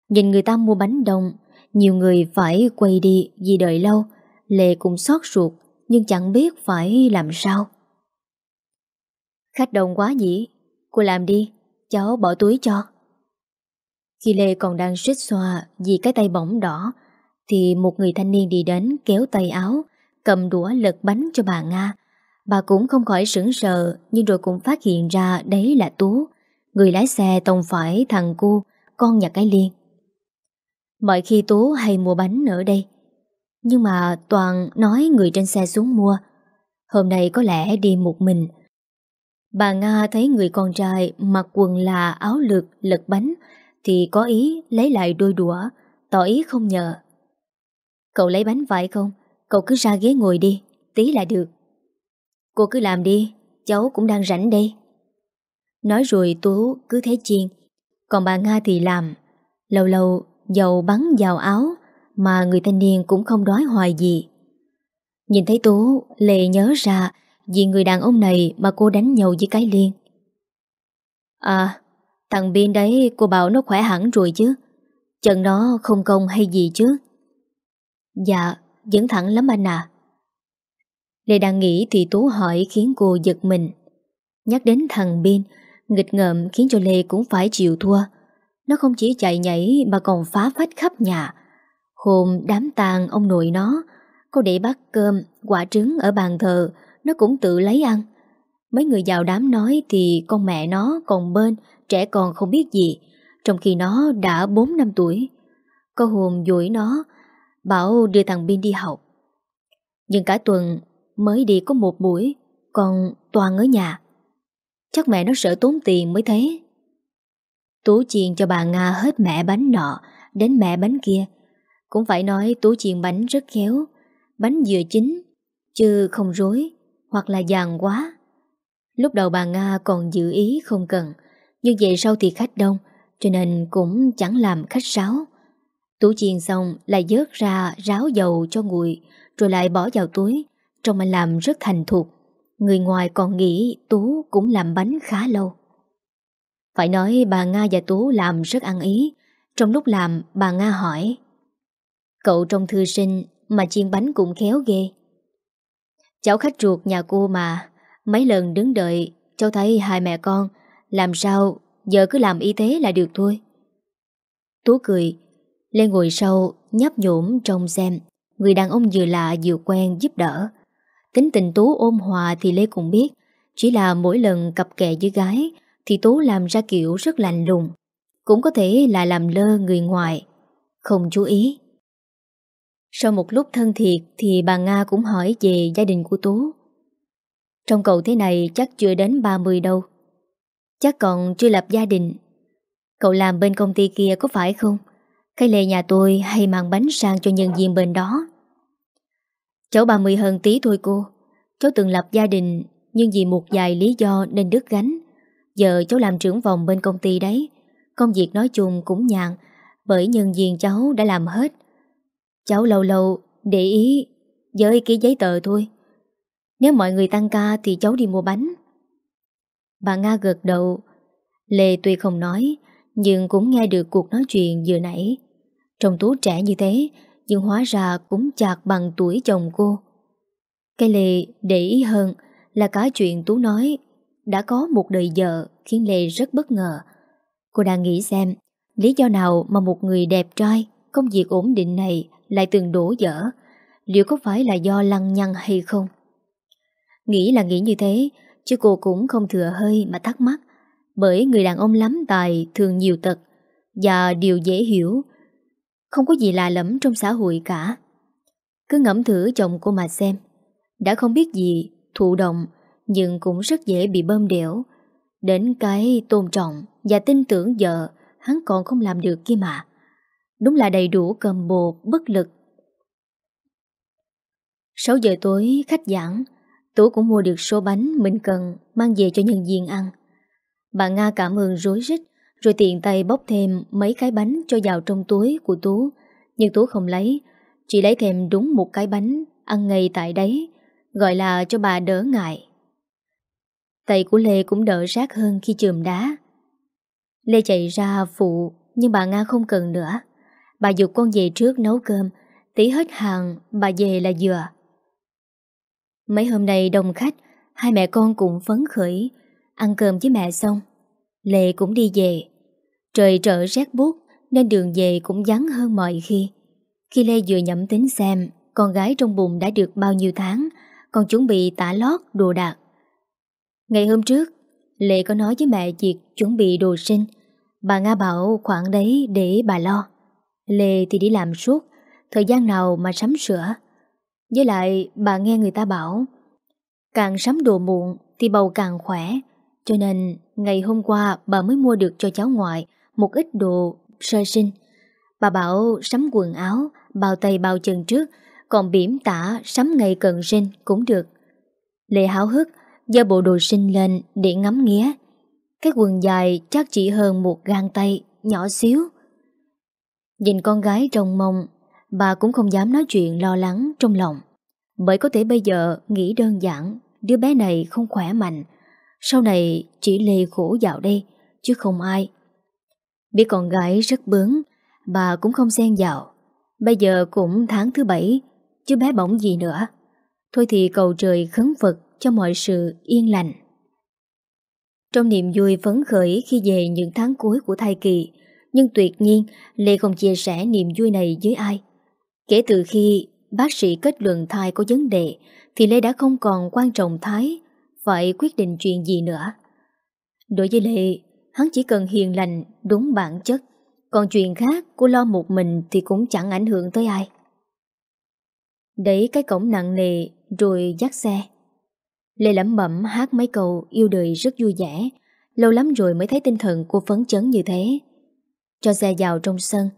Nhìn người ta mua bánh đông, nhiều người phải quay đi vì đợi lâu, Lê cũng xót ruột nhưng chẳng biết phải làm sao. Khách đông quá nhỉ, cô làm đi, cháu bỏ túi cho. Khi Lê còn đang suýt xoa vì cái tay bỏng đỏ, thì một người thanh niên đi đến kéo tay áo, cầm đũa lật bánh cho bà Nga, Bà cũng không khỏi sững sờ Nhưng rồi cũng phát hiện ra đấy là Tú Người lái xe tông phải thằng cu Con nhà cái liên Mọi khi Tú hay mua bánh ở đây Nhưng mà Toàn nói người trên xe xuống mua Hôm nay có lẽ đi một mình Bà Nga thấy người con trai mặc quần là áo lược lật bánh Thì có ý lấy lại đôi đũa Tỏ ý không nhờ Cậu lấy bánh phải không? Cậu cứ ra ghế ngồi đi Tí là được Cô cứ làm đi Cháu cũng đang rảnh đây Nói rồi Tú cứ thế chiên Còn bà Nga thì làm Lâu lâu dầu bắn vào áo Mà người thanh niên cũng không đói hoài gì Nhìn thấy Tú Lệ nhớ ra Vì người đàn ông này mà cô đánh nhau với cái liên À Thằng Biên đấy cô bảo nó khỏe hẳn rồi chứ Chân nó không công hay gì chứ Dạ Vẫn thẳng lắm anh à Lê đang nghĩ thì Tú hỏi khiến cô giật mình. Nhắc đến thằng Bin, nghịch ngợm khiến cho Lê cũng phải chịu thua. Nó không chỉ chạy nhảy mà còn phá phách khắp nhà. Hôm đám tàn ông nội nó, cô để bát cơm, quả trứng ở bàn thờ, nó cũng tự lấy ăn. Mấy người giàu đám nói thì con mẹ nó còn bên, trẻ còn không biết gì, trong khi nó đã 4 năm tuổi. Có hồn dỗi nó, bảo đưa thằng Bin đi học. Nhưng cả tuần mới đi có một buổi, còn toàn ở nhà. Chắc mẹ nó sợ tốn tiền mới thế. Tú chiên cho bà Nga hết mẹ bánh nọ, đến mẹ bánh kia. Cũng phải nói Tú chiên bánh rất khéo, bánh vừa chín, chứ không rối, hoặc là vàng quá. Lúc đầu bà Nga còn giữ ý không cần, nhưng về sau thì khách đông, cho nên cũng chẳng làm khách sáo. Tú chiên xong lại dớt ra ráo dầu cho nguội, rồi lại bỏ vào túi, Trông anh làm rất thành thục Người ngoài còn nghĩ Tú cũng làm bánh khá lâu Phải nói bà Nga và Tú làm rất ăn ý Trong lúc làm bà Nga hỏi Cậu trong thư sinh Mà chiên bánh cũng khéo ghê Cháu khách ruột nhà cô mà Mấy lần đứng đợi Cháu thấy hai mẹ con Làm sao giờ cứ làm y tế là được thôi Tú cười Lên ngồi sau nhấp nhổm trông xem Người đàn ông vừa lạ vừa quen giúp đỡ Tính tình Tố ôm hòa thì Lê cũng biết Chỉ là mỗi lần cặp kè với gái Thì Tố làm ra kiểu rất lạnh lùng Cũng có thể là làm lơ người ngoài Không chú ý Sau một lúc thân thiệt Thì bà Nga cũng hỏi về gia đình của Tố Trong cậu thế này chắc chưa đến 30 đâu Chắc còn chưa lập gia đình Cậu làm bên công ty kia có phải không? Cái lề nhà tôi hay mang bánh sang cho nhân viên bên đó Cháu 30 hơn tí thôi cô Cháu từng lập gia đình Nhưng vì một vài lý do nên đứt gánh Giờ cháu làm trưởng vòng bên công ty đấy Công việc nói chung cũng nhàn Bởi nhân viên cháu đã làm hết Cháu lâu lâu để ý với ký giấy tờ thôi Nếu mọi người tăng ca thì cháu đi mua bánh Bà Nga gật đầu Lê tuy không nói Nhưng cũng nghe được cuộc nói chuyện vừa nãy Trông tú trẻ như thế nhưng hóa ra cũng chạc bằng tuổi chồng cô. Cái Lê để ý hơn là cả chuyện Tú nói đã có một đời vợ khiến Lê rất bất ngờ. Cô đang nghĩ xem lý do nào mà một người đẹp trai công việc ổn định này lại từng đổ dở liệu có phải là do lăng nhăng hay không? Nghĩ là nghĩ như thế chứ cô cũng không thừa hơi mà thắc mắc bởi người đàn ông lắm tài thường nhiều tật và điều dễ hiểu không có gì lạ lẫm trong xã hội cả Cứ ngẫm thử chồng cô mà xem Đã không biết gì Thụ động Nhưng cũng rất dễ bị bơm đẻo Đến cái tôn trọng Và tin tưởng vợ Hắn còn không làm được kia mà Đúng là đầy đủ cầm bột bất lực 6 giờ tối khách giảng Tú cũng mua được số bánh mình cần mang về cho nhân viên ăn. Bà Nga cảm ơn rối rít rồi tiện tay bóc thêm mấy cái bánh cho vào trong túi của Tú Nhưng Tú không lấy Chỉ lấy thêm đúng một cái bánh Ăn ngay tại đấy Gọi là cho bà đỡ ngại Tay của Lê cũng đỡ rác hơn khi chườm đá Lê chạy ra phụ Nhưng bà Nga không cần nữa Bà dục con về trước nấu cơm Tí hết hàng bà về là dừa Mấy hôm nay đông khách Hai mẹ con cũng phấn khởi Ăn cơm với mẹ xong lê cũng đi về Trời trở rét buốt nên đường về cũng vắng hơn mọi khi. Khi Lê vừa nhẩm tính xem con gái trong bụng đã được bao nhiêu tháng, còn chuẩn bị tả lót đồ đạc. Ngày hôm trước, Lê có nói với mẹ việc chuẩn bị đồ sinh. Bà Nga bảo khoảng đấy để bà lo. Lê thì đi làm suốt, thời gian nào mà sắm sửa. Với lại bà nghe người ta bảo Càng sắm đồ muộn thì bầu càng khỏe Cho nên ngày hôm qua bà mới mua được cho cháu ngoại một ít đồ sơ sinh. Bà bảo sắm quần áo, bao tay bao chân trước, còn biểm tả sắm ngày cần sinh cũng được. Lệ háo hức do bộ đồ sinh lên để ngắm nghía. Cái quần dài chắc chỉ hơn một gang tay, nhỏ xíu. Nhìn con gái trong mông, bà cũng không dám nói chuyện lo lắng trong lòng. Bởi có thể bây giờ nghĩ đơn giản, đứa bé này không khỏe mạnh. Sau này chỉ lì khổ dạo đây, chứ không ai Biết con gái rất bướng, bà cũng không xen vào Bây giờ cũng tháng thứ bảy, chứ bé bỏng gì nữa. Thôi thì cầu trời khấn Phật cho mọi sự yên lành. Trong niềm vui phấn khởi khi về những tháng cuối của thai kỳ, nhưng tuyệt nhiên Lê không chia sẻ niềm vui này với ai. Kể từ khi bác sĩ kết luận thai có vấn đề, thì Lê đã không còn quan trọng Thái phải quyết định chuyện gì nữa. Đối với Lê, hắn chỉ cần hiền lành, đúng bản chất. Còn chuyện khác, cô lo một mình thì cũng chẳng ảnh hưởng tới ai. Đẩy cái cổng nặng nề rồi dắt xe. Lê lẩm bẩm hát mấy câu yêu đời rất vui vẻ. Lâu lắm rồi mới thấy tinh thần cô phấn chấn như thế. Cho xe vào trong sân.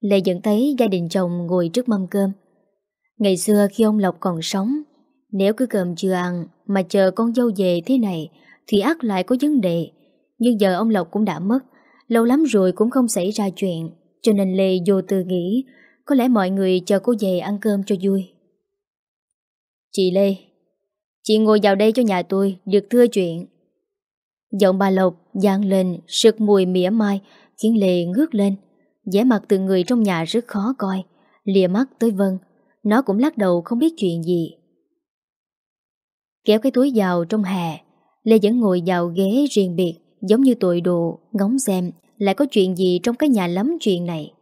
Lê dẫn thấy gia đình chồng ngồi trước mâm cơm. Ngày xưa khi ông Lộc còn sống, nếu cứ cơm chưa ăn mà chờ con dâu về thế này thì ác lại có vấn đề. Nhưng giờ ông Lộc cũng đã mất Lâu lắm rồi cũng không xảy ra chuyện Cho nên Lê vô tư nghĩ Có lẽ mọi người chờ cô về ăn cơm cho vui Chị Lê Chị ngồi vào đây cho nhà tôi Được thưa chuyện Giọng bà Lộc giang lên Sực mùi mỉa mai Khiến Lê ngước lên vẻ mặt từ người trong nhà rất khó coi Lìa mắt tới Vân Nó cũng lắc đầu không biết chuyện gì Kéo cái túi vào trong hè Lê vẫn ngồi vào ghế riêng biệt Giống như tội đồ Ngóng xem lại có chuyện gì Trong cái nhà lắm chuyện này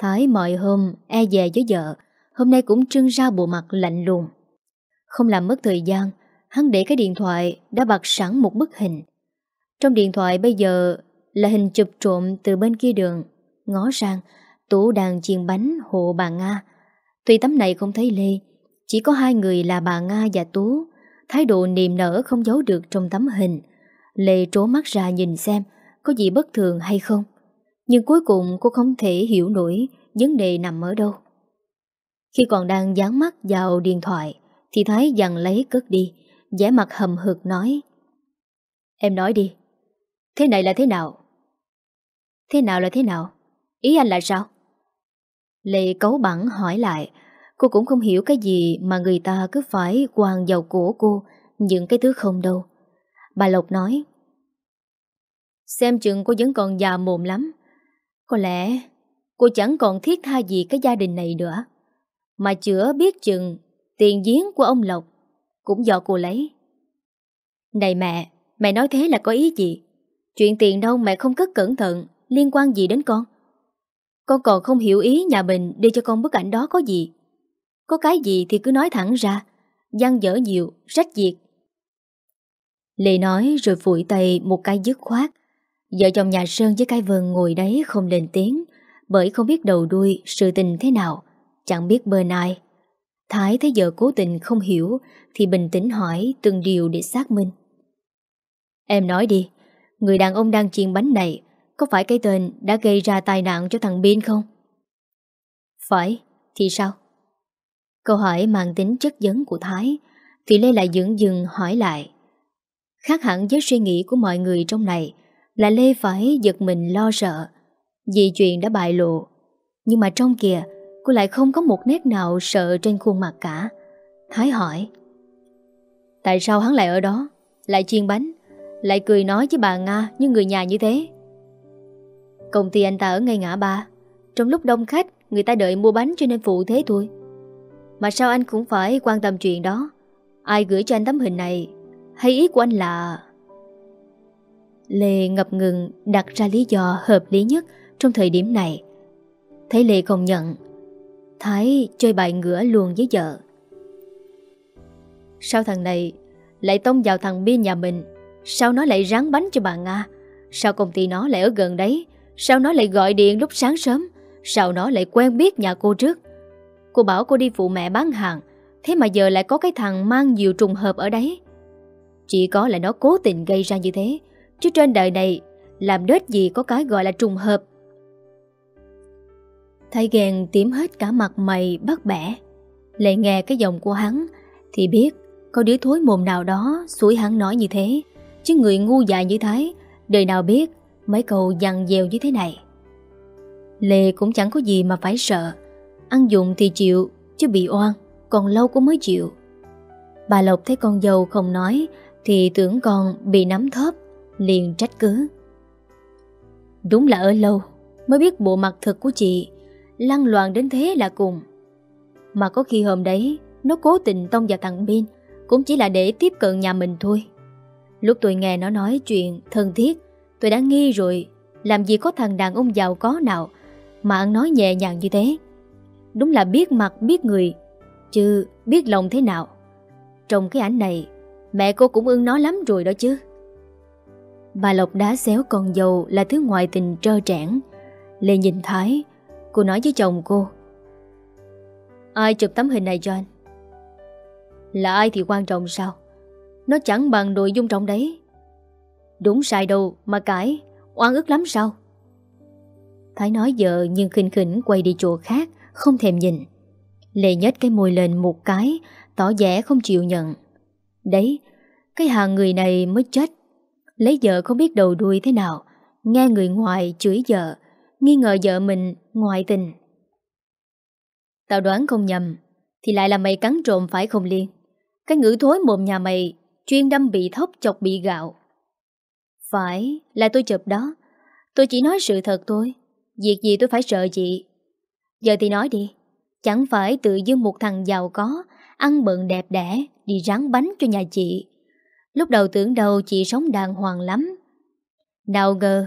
Thái mọi hôm e về với vợ Hôm nay cũng trưng ra bộ mặt lạnh lùng Không làm mất thời gian Hắn để cái điện thoại Đã bật sẵn một bức hình Trong điện thoại bây giờ Là hình chụp trộm từ bên kia đường Ngó sang Tủ đàn chiên bánh hộ bà Nga Tuy tấm này không thấy Lê Chỉ có hai người là bà Nga và Tú Thái độ niềm nở không giấu được trong tấm hình Lê trố mắt ra nhìn xem có gì bất thường hay không. Nhưng cuối cùng cô không thể hiểu nổi vấn đề nằm ở đâu. Khi còn đang dán mắt vào điện thoại thì Thái dằn lấy cất đi, vẻ mặt hầm hực nói Em nói đi, thế này là thế nào? Thế nào là thế nào? Ý anh là sao? Lê cấu bẳng hỏi lại Cô cũng không hiểu cái gì mà người ta cứ phải quàng vào cổ cô Những cái thứ không đâu Bà Lộc nói Xem chừng cô vẫn còn già mồm lắm Có lẽ cô chẳng còn thiết tha gì cái gia đình này nữa Mà chữa biết chừng tiền giếng của ông Lộc Cũng do cô lấy Này mẹ, mẹ nói thế là có ý gì? Chuyện tiền đâu mẹ không cất cẩn thận Liên quan gì đến con? Con còn không hiểu ý nhà mình đưa cho con bức ảnh đó có gì Có cái gì thì cứ nói thẳng ra Giang dở nhiều, rách việc Lê nói rồi phủi tay một cái dứt khoát. Vợ chồng nhà Sơn với cái vườn ngồi đấy không lên tiếng, bởi không biết đầu đuôi sự tình thế nào, chẳng biết bên ai. Thái thấy vợ cố tình không hiểu thì bình tĩnh hỏi từng điều để xác minh. Em nói đi, người đàn ông đang chiên bánh này có phải cái tên đã gây ra tai nạn cho thằng Bin không? Phải, thì sao? Câu hỏi mang tính chất vấn của Thái thì Lê lại dưỡng dừng hỏi lại. Khác hẳn với suy nghĩ của mọi người trong này Là Lê phải giật mình lo sợ Vì chuyện đã bại lộ Nhưng mà trong kìa Cô lại không có một nét nào sợ trên khuôn mặt cả Thái hỏi Tại sao hắn lại ở đó Lại chiên bánh Lại cười nói với bà Nga như người nhà như thế Công ty anh ta ở ngay ngã ba Trong lúc đông khách Người ta đợi mua bánh cho nên phụ thế thôi Mà sao anh cũng phải quan tâm chuyện đó Ai gửi cho anh tấm hình này hay ý của anh là... Lê ngập ngừng đặt ra lý do hợp lý nhất trong thời điểm này. Thấy Lê không nhận, Thái chơi bài ngửa luôn với vợ. Sao thằng này lại tông vào thằng Bi nhà mình? Sao nó lại ráng bánh cho bà Nga? Sao công ty nó lại ở gần đấy? Sao nó lại gọi điện lúc sáng sớm? Sao nó lại quen biết nhà cô trước? Cô bảo cô đi phụ mẹ bán hàng, thế mà giờ lại có cái thằng mang nhiều trùng hợp ở đấy. Chỉ có là nó cố tình gây ra như thế Chứ trên đời này Làm đết gì có cái gọi là trùng hợp Thái ghen tím hết cả mặt mày bắt bẻ Lại nghe cái giọng của hắn Thì biết có đứa thối mồm nào đó Xủi hắn nói như thế Chứ người ngu dại như thế Đời nào biết mấy câu dằn dèo như thế này Lê cũng chẳng có gì mà phải sợ Ăn dụng thì chịu Chứ bị oan Còn lâu cũng mới chịu Bà Lộc thấy con dâu không nói thì tưởng con bị nắm thóp Liền trách cứ Đúng là ở lâu Mới biết bộ mặt thật của chị Lăn loạn đến thế là cùng Mà có khi hôm đấy Nó cố tình tông vào thằng Bin Cũng chỉ là để tiếp cận nhà mình thôi Lúc tôi nghe nó nói chuyện thân thiết Tôi đã nghi rồi Làm gì có thằng đàn ông giàu có nào Mà ăn nói nhẹ nhàng như thế Đúng là biết mặt biết người Chứ biết lòng thế nào Trong cái ảnh này Mẹ cô cũng ưng nó lắm rồi đó chứ Bà Lộc đá xéo con dâu là thứ ngoại tình trơ trẽn Lê nhìn Thái Cô nói với chồng cô Ai chụp tấm hình này cho anh Là ai thì quan trọng sao Nó chẳng bằng nội dung trọng đấy Đúng sai đâu mà cãi Oan ức lắm sao Thái nói vợ nhưng khinh khỉnh quay đi chỗ khác Không thèm nhìn Lê nhếch cái môi lên một cái Tỏ vẻ không chịu nhận Đấy, cái hàng người này mới chết. Lấy vợ không biết đầu đuôi thế nào, nghe người ngoài chửi vợ, nghi ngờ vợ mình ngoại tình. Tao đoán không nhầm, thì lại là mày cắn trộm phải không Liên? Cái ngữ thối mồm nhà mày, chuyên đâm bị thóc chọc bị gạo. Phải, là tôi chụp đó. Tôi chỉ nói sự thật thôi, việc gì tôi phải sợ chị. Giờ thì nói đi, chẳng phải tự dưng một thằng giàu có, ăn bận đẹp đẽ, đi ráng bánh cho nhà chị. Lúc đầu tưởng đâu chị sống đàng hoàng lắm. Nào ngờ,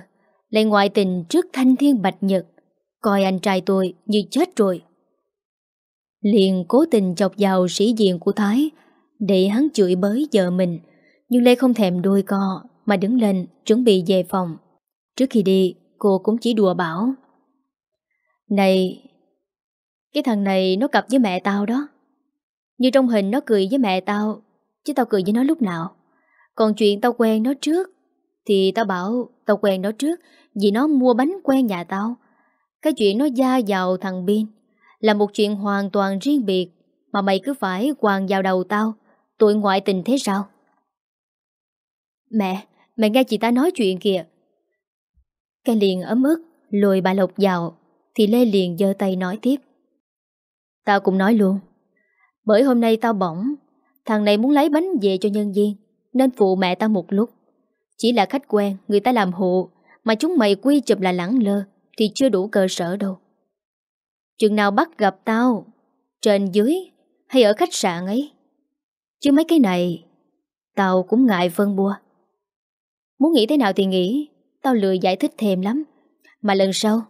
lại ngoại tình trước thanh thiên bạch nhật, coi anh trai tôi như chết rồi. Liền cố tình chọc vào sĩ diện của Thái, để hắn chửi bới vợ mình, nhưng Lê không thèm đôi co mà đứng lên chuẩn bị về phòng. Trước khi đi, cô cũng chỉ đùa bảo. Này, cái thằng này nó cặp với mẹ tao đó. Như trong hình nó cười với mẹ tao Chứ tao cười với nó lúc nào Còn chuyện tao quen nó trước Thì tao bảo tao quen nó trước Vì nó mua bánh quen nhà tao Cái chuyện nó gia vào thằng bin Là một chuyện hoàn toàn riêng biệt Mà mày cứ phải quàng vào đầu tao Tội ngoại tình thế sao Mẹ Mẹ nghe chị ta nói chuyện kìa Cái liền ấm ức Lùi bà Lộc vào Thì Lê liền giơ tay nói tiếp Tao cũng nói luôn bởi hôm nay tao bỏng Thằng này muốn lấy bánh về cho nhân viên Nên phụ mẹ tao một lúc Chỉ là khách quen người ta làm hộ Mà chúng mày quy chụp là lẳng lơ Thì chưa đủ cơ sở đâu Chừng nào bắt gặp tao Trên dưới hay ở khách sạn ấy Chứ mấy cái này Tao cũng ngại phân bua Muốn nghĩ thế nào thì nghĩ Tao lười giải thích thêm lắm Mà lần sau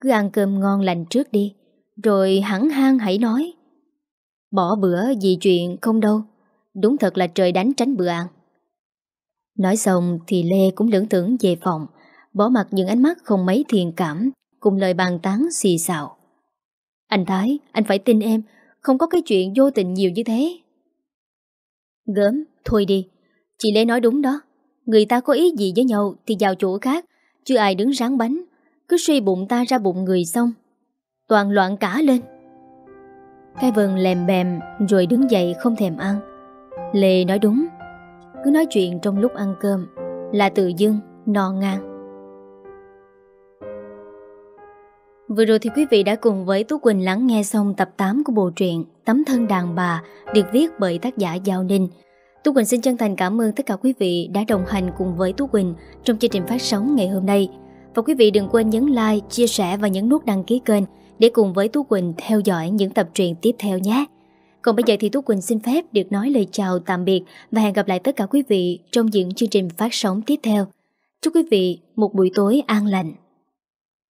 Cứ ăn cơm ngon lành trước đi Rồi hẳn hang hãy nói Bỏ bữa vì chuyện không đâu Đúng thật là trời đánh tránh bữa ăn Nói xong thì Lê cũng lưỡng tưởng về phòng Bỏ mặt những ánh mắt không mấy thiền cảm Cùng lời bàn tán xì xào Anh Thái, anh phải tin em Không có cái chuyện vô tình nhiều như thế Gớm, thôi đi Chị Lê nói đúng đó Người ta có ý gì với nhau thì vào chỗ khác Chứ ai đứng ráng bánh Cứ suy bụng ta ra bụng người xong Toàn loạn cả lên cái vần lèm bèm rồi đứng dậy không thèm ăn Lê nói đúng Cứ nói chuyện trong lúc ăn cơm Là tự dưng no ngang Vừa rồi thì quý vị đã cùng với Tú Quỳnh lắng nghe xong tập 8 của bộ truyện Tấm thân đàn bà được viết bởi tác giả Giao Ninh. Tú Quỳnh xin chân thành cảm ơn tất cả quý vị đã đồng hành cùng với Tú Quỳnh trong chương trình phát sóng ngày hôm nay. Và quý vị đừng quên nhấn like, chia sẻ và nhấn nút đăng ký kênh để cùng với Tú Quỳnh theo dõi những tập truyện tiếp theo nhé. Còn bây giờ thì Tú Quỳnh xin phép được nói lời chào tạm biệt và hẹn gặp lại tất cả quý vị trong những chương trình phát sóng tiếp theo. Chúc quý vị một buổi tối an lành.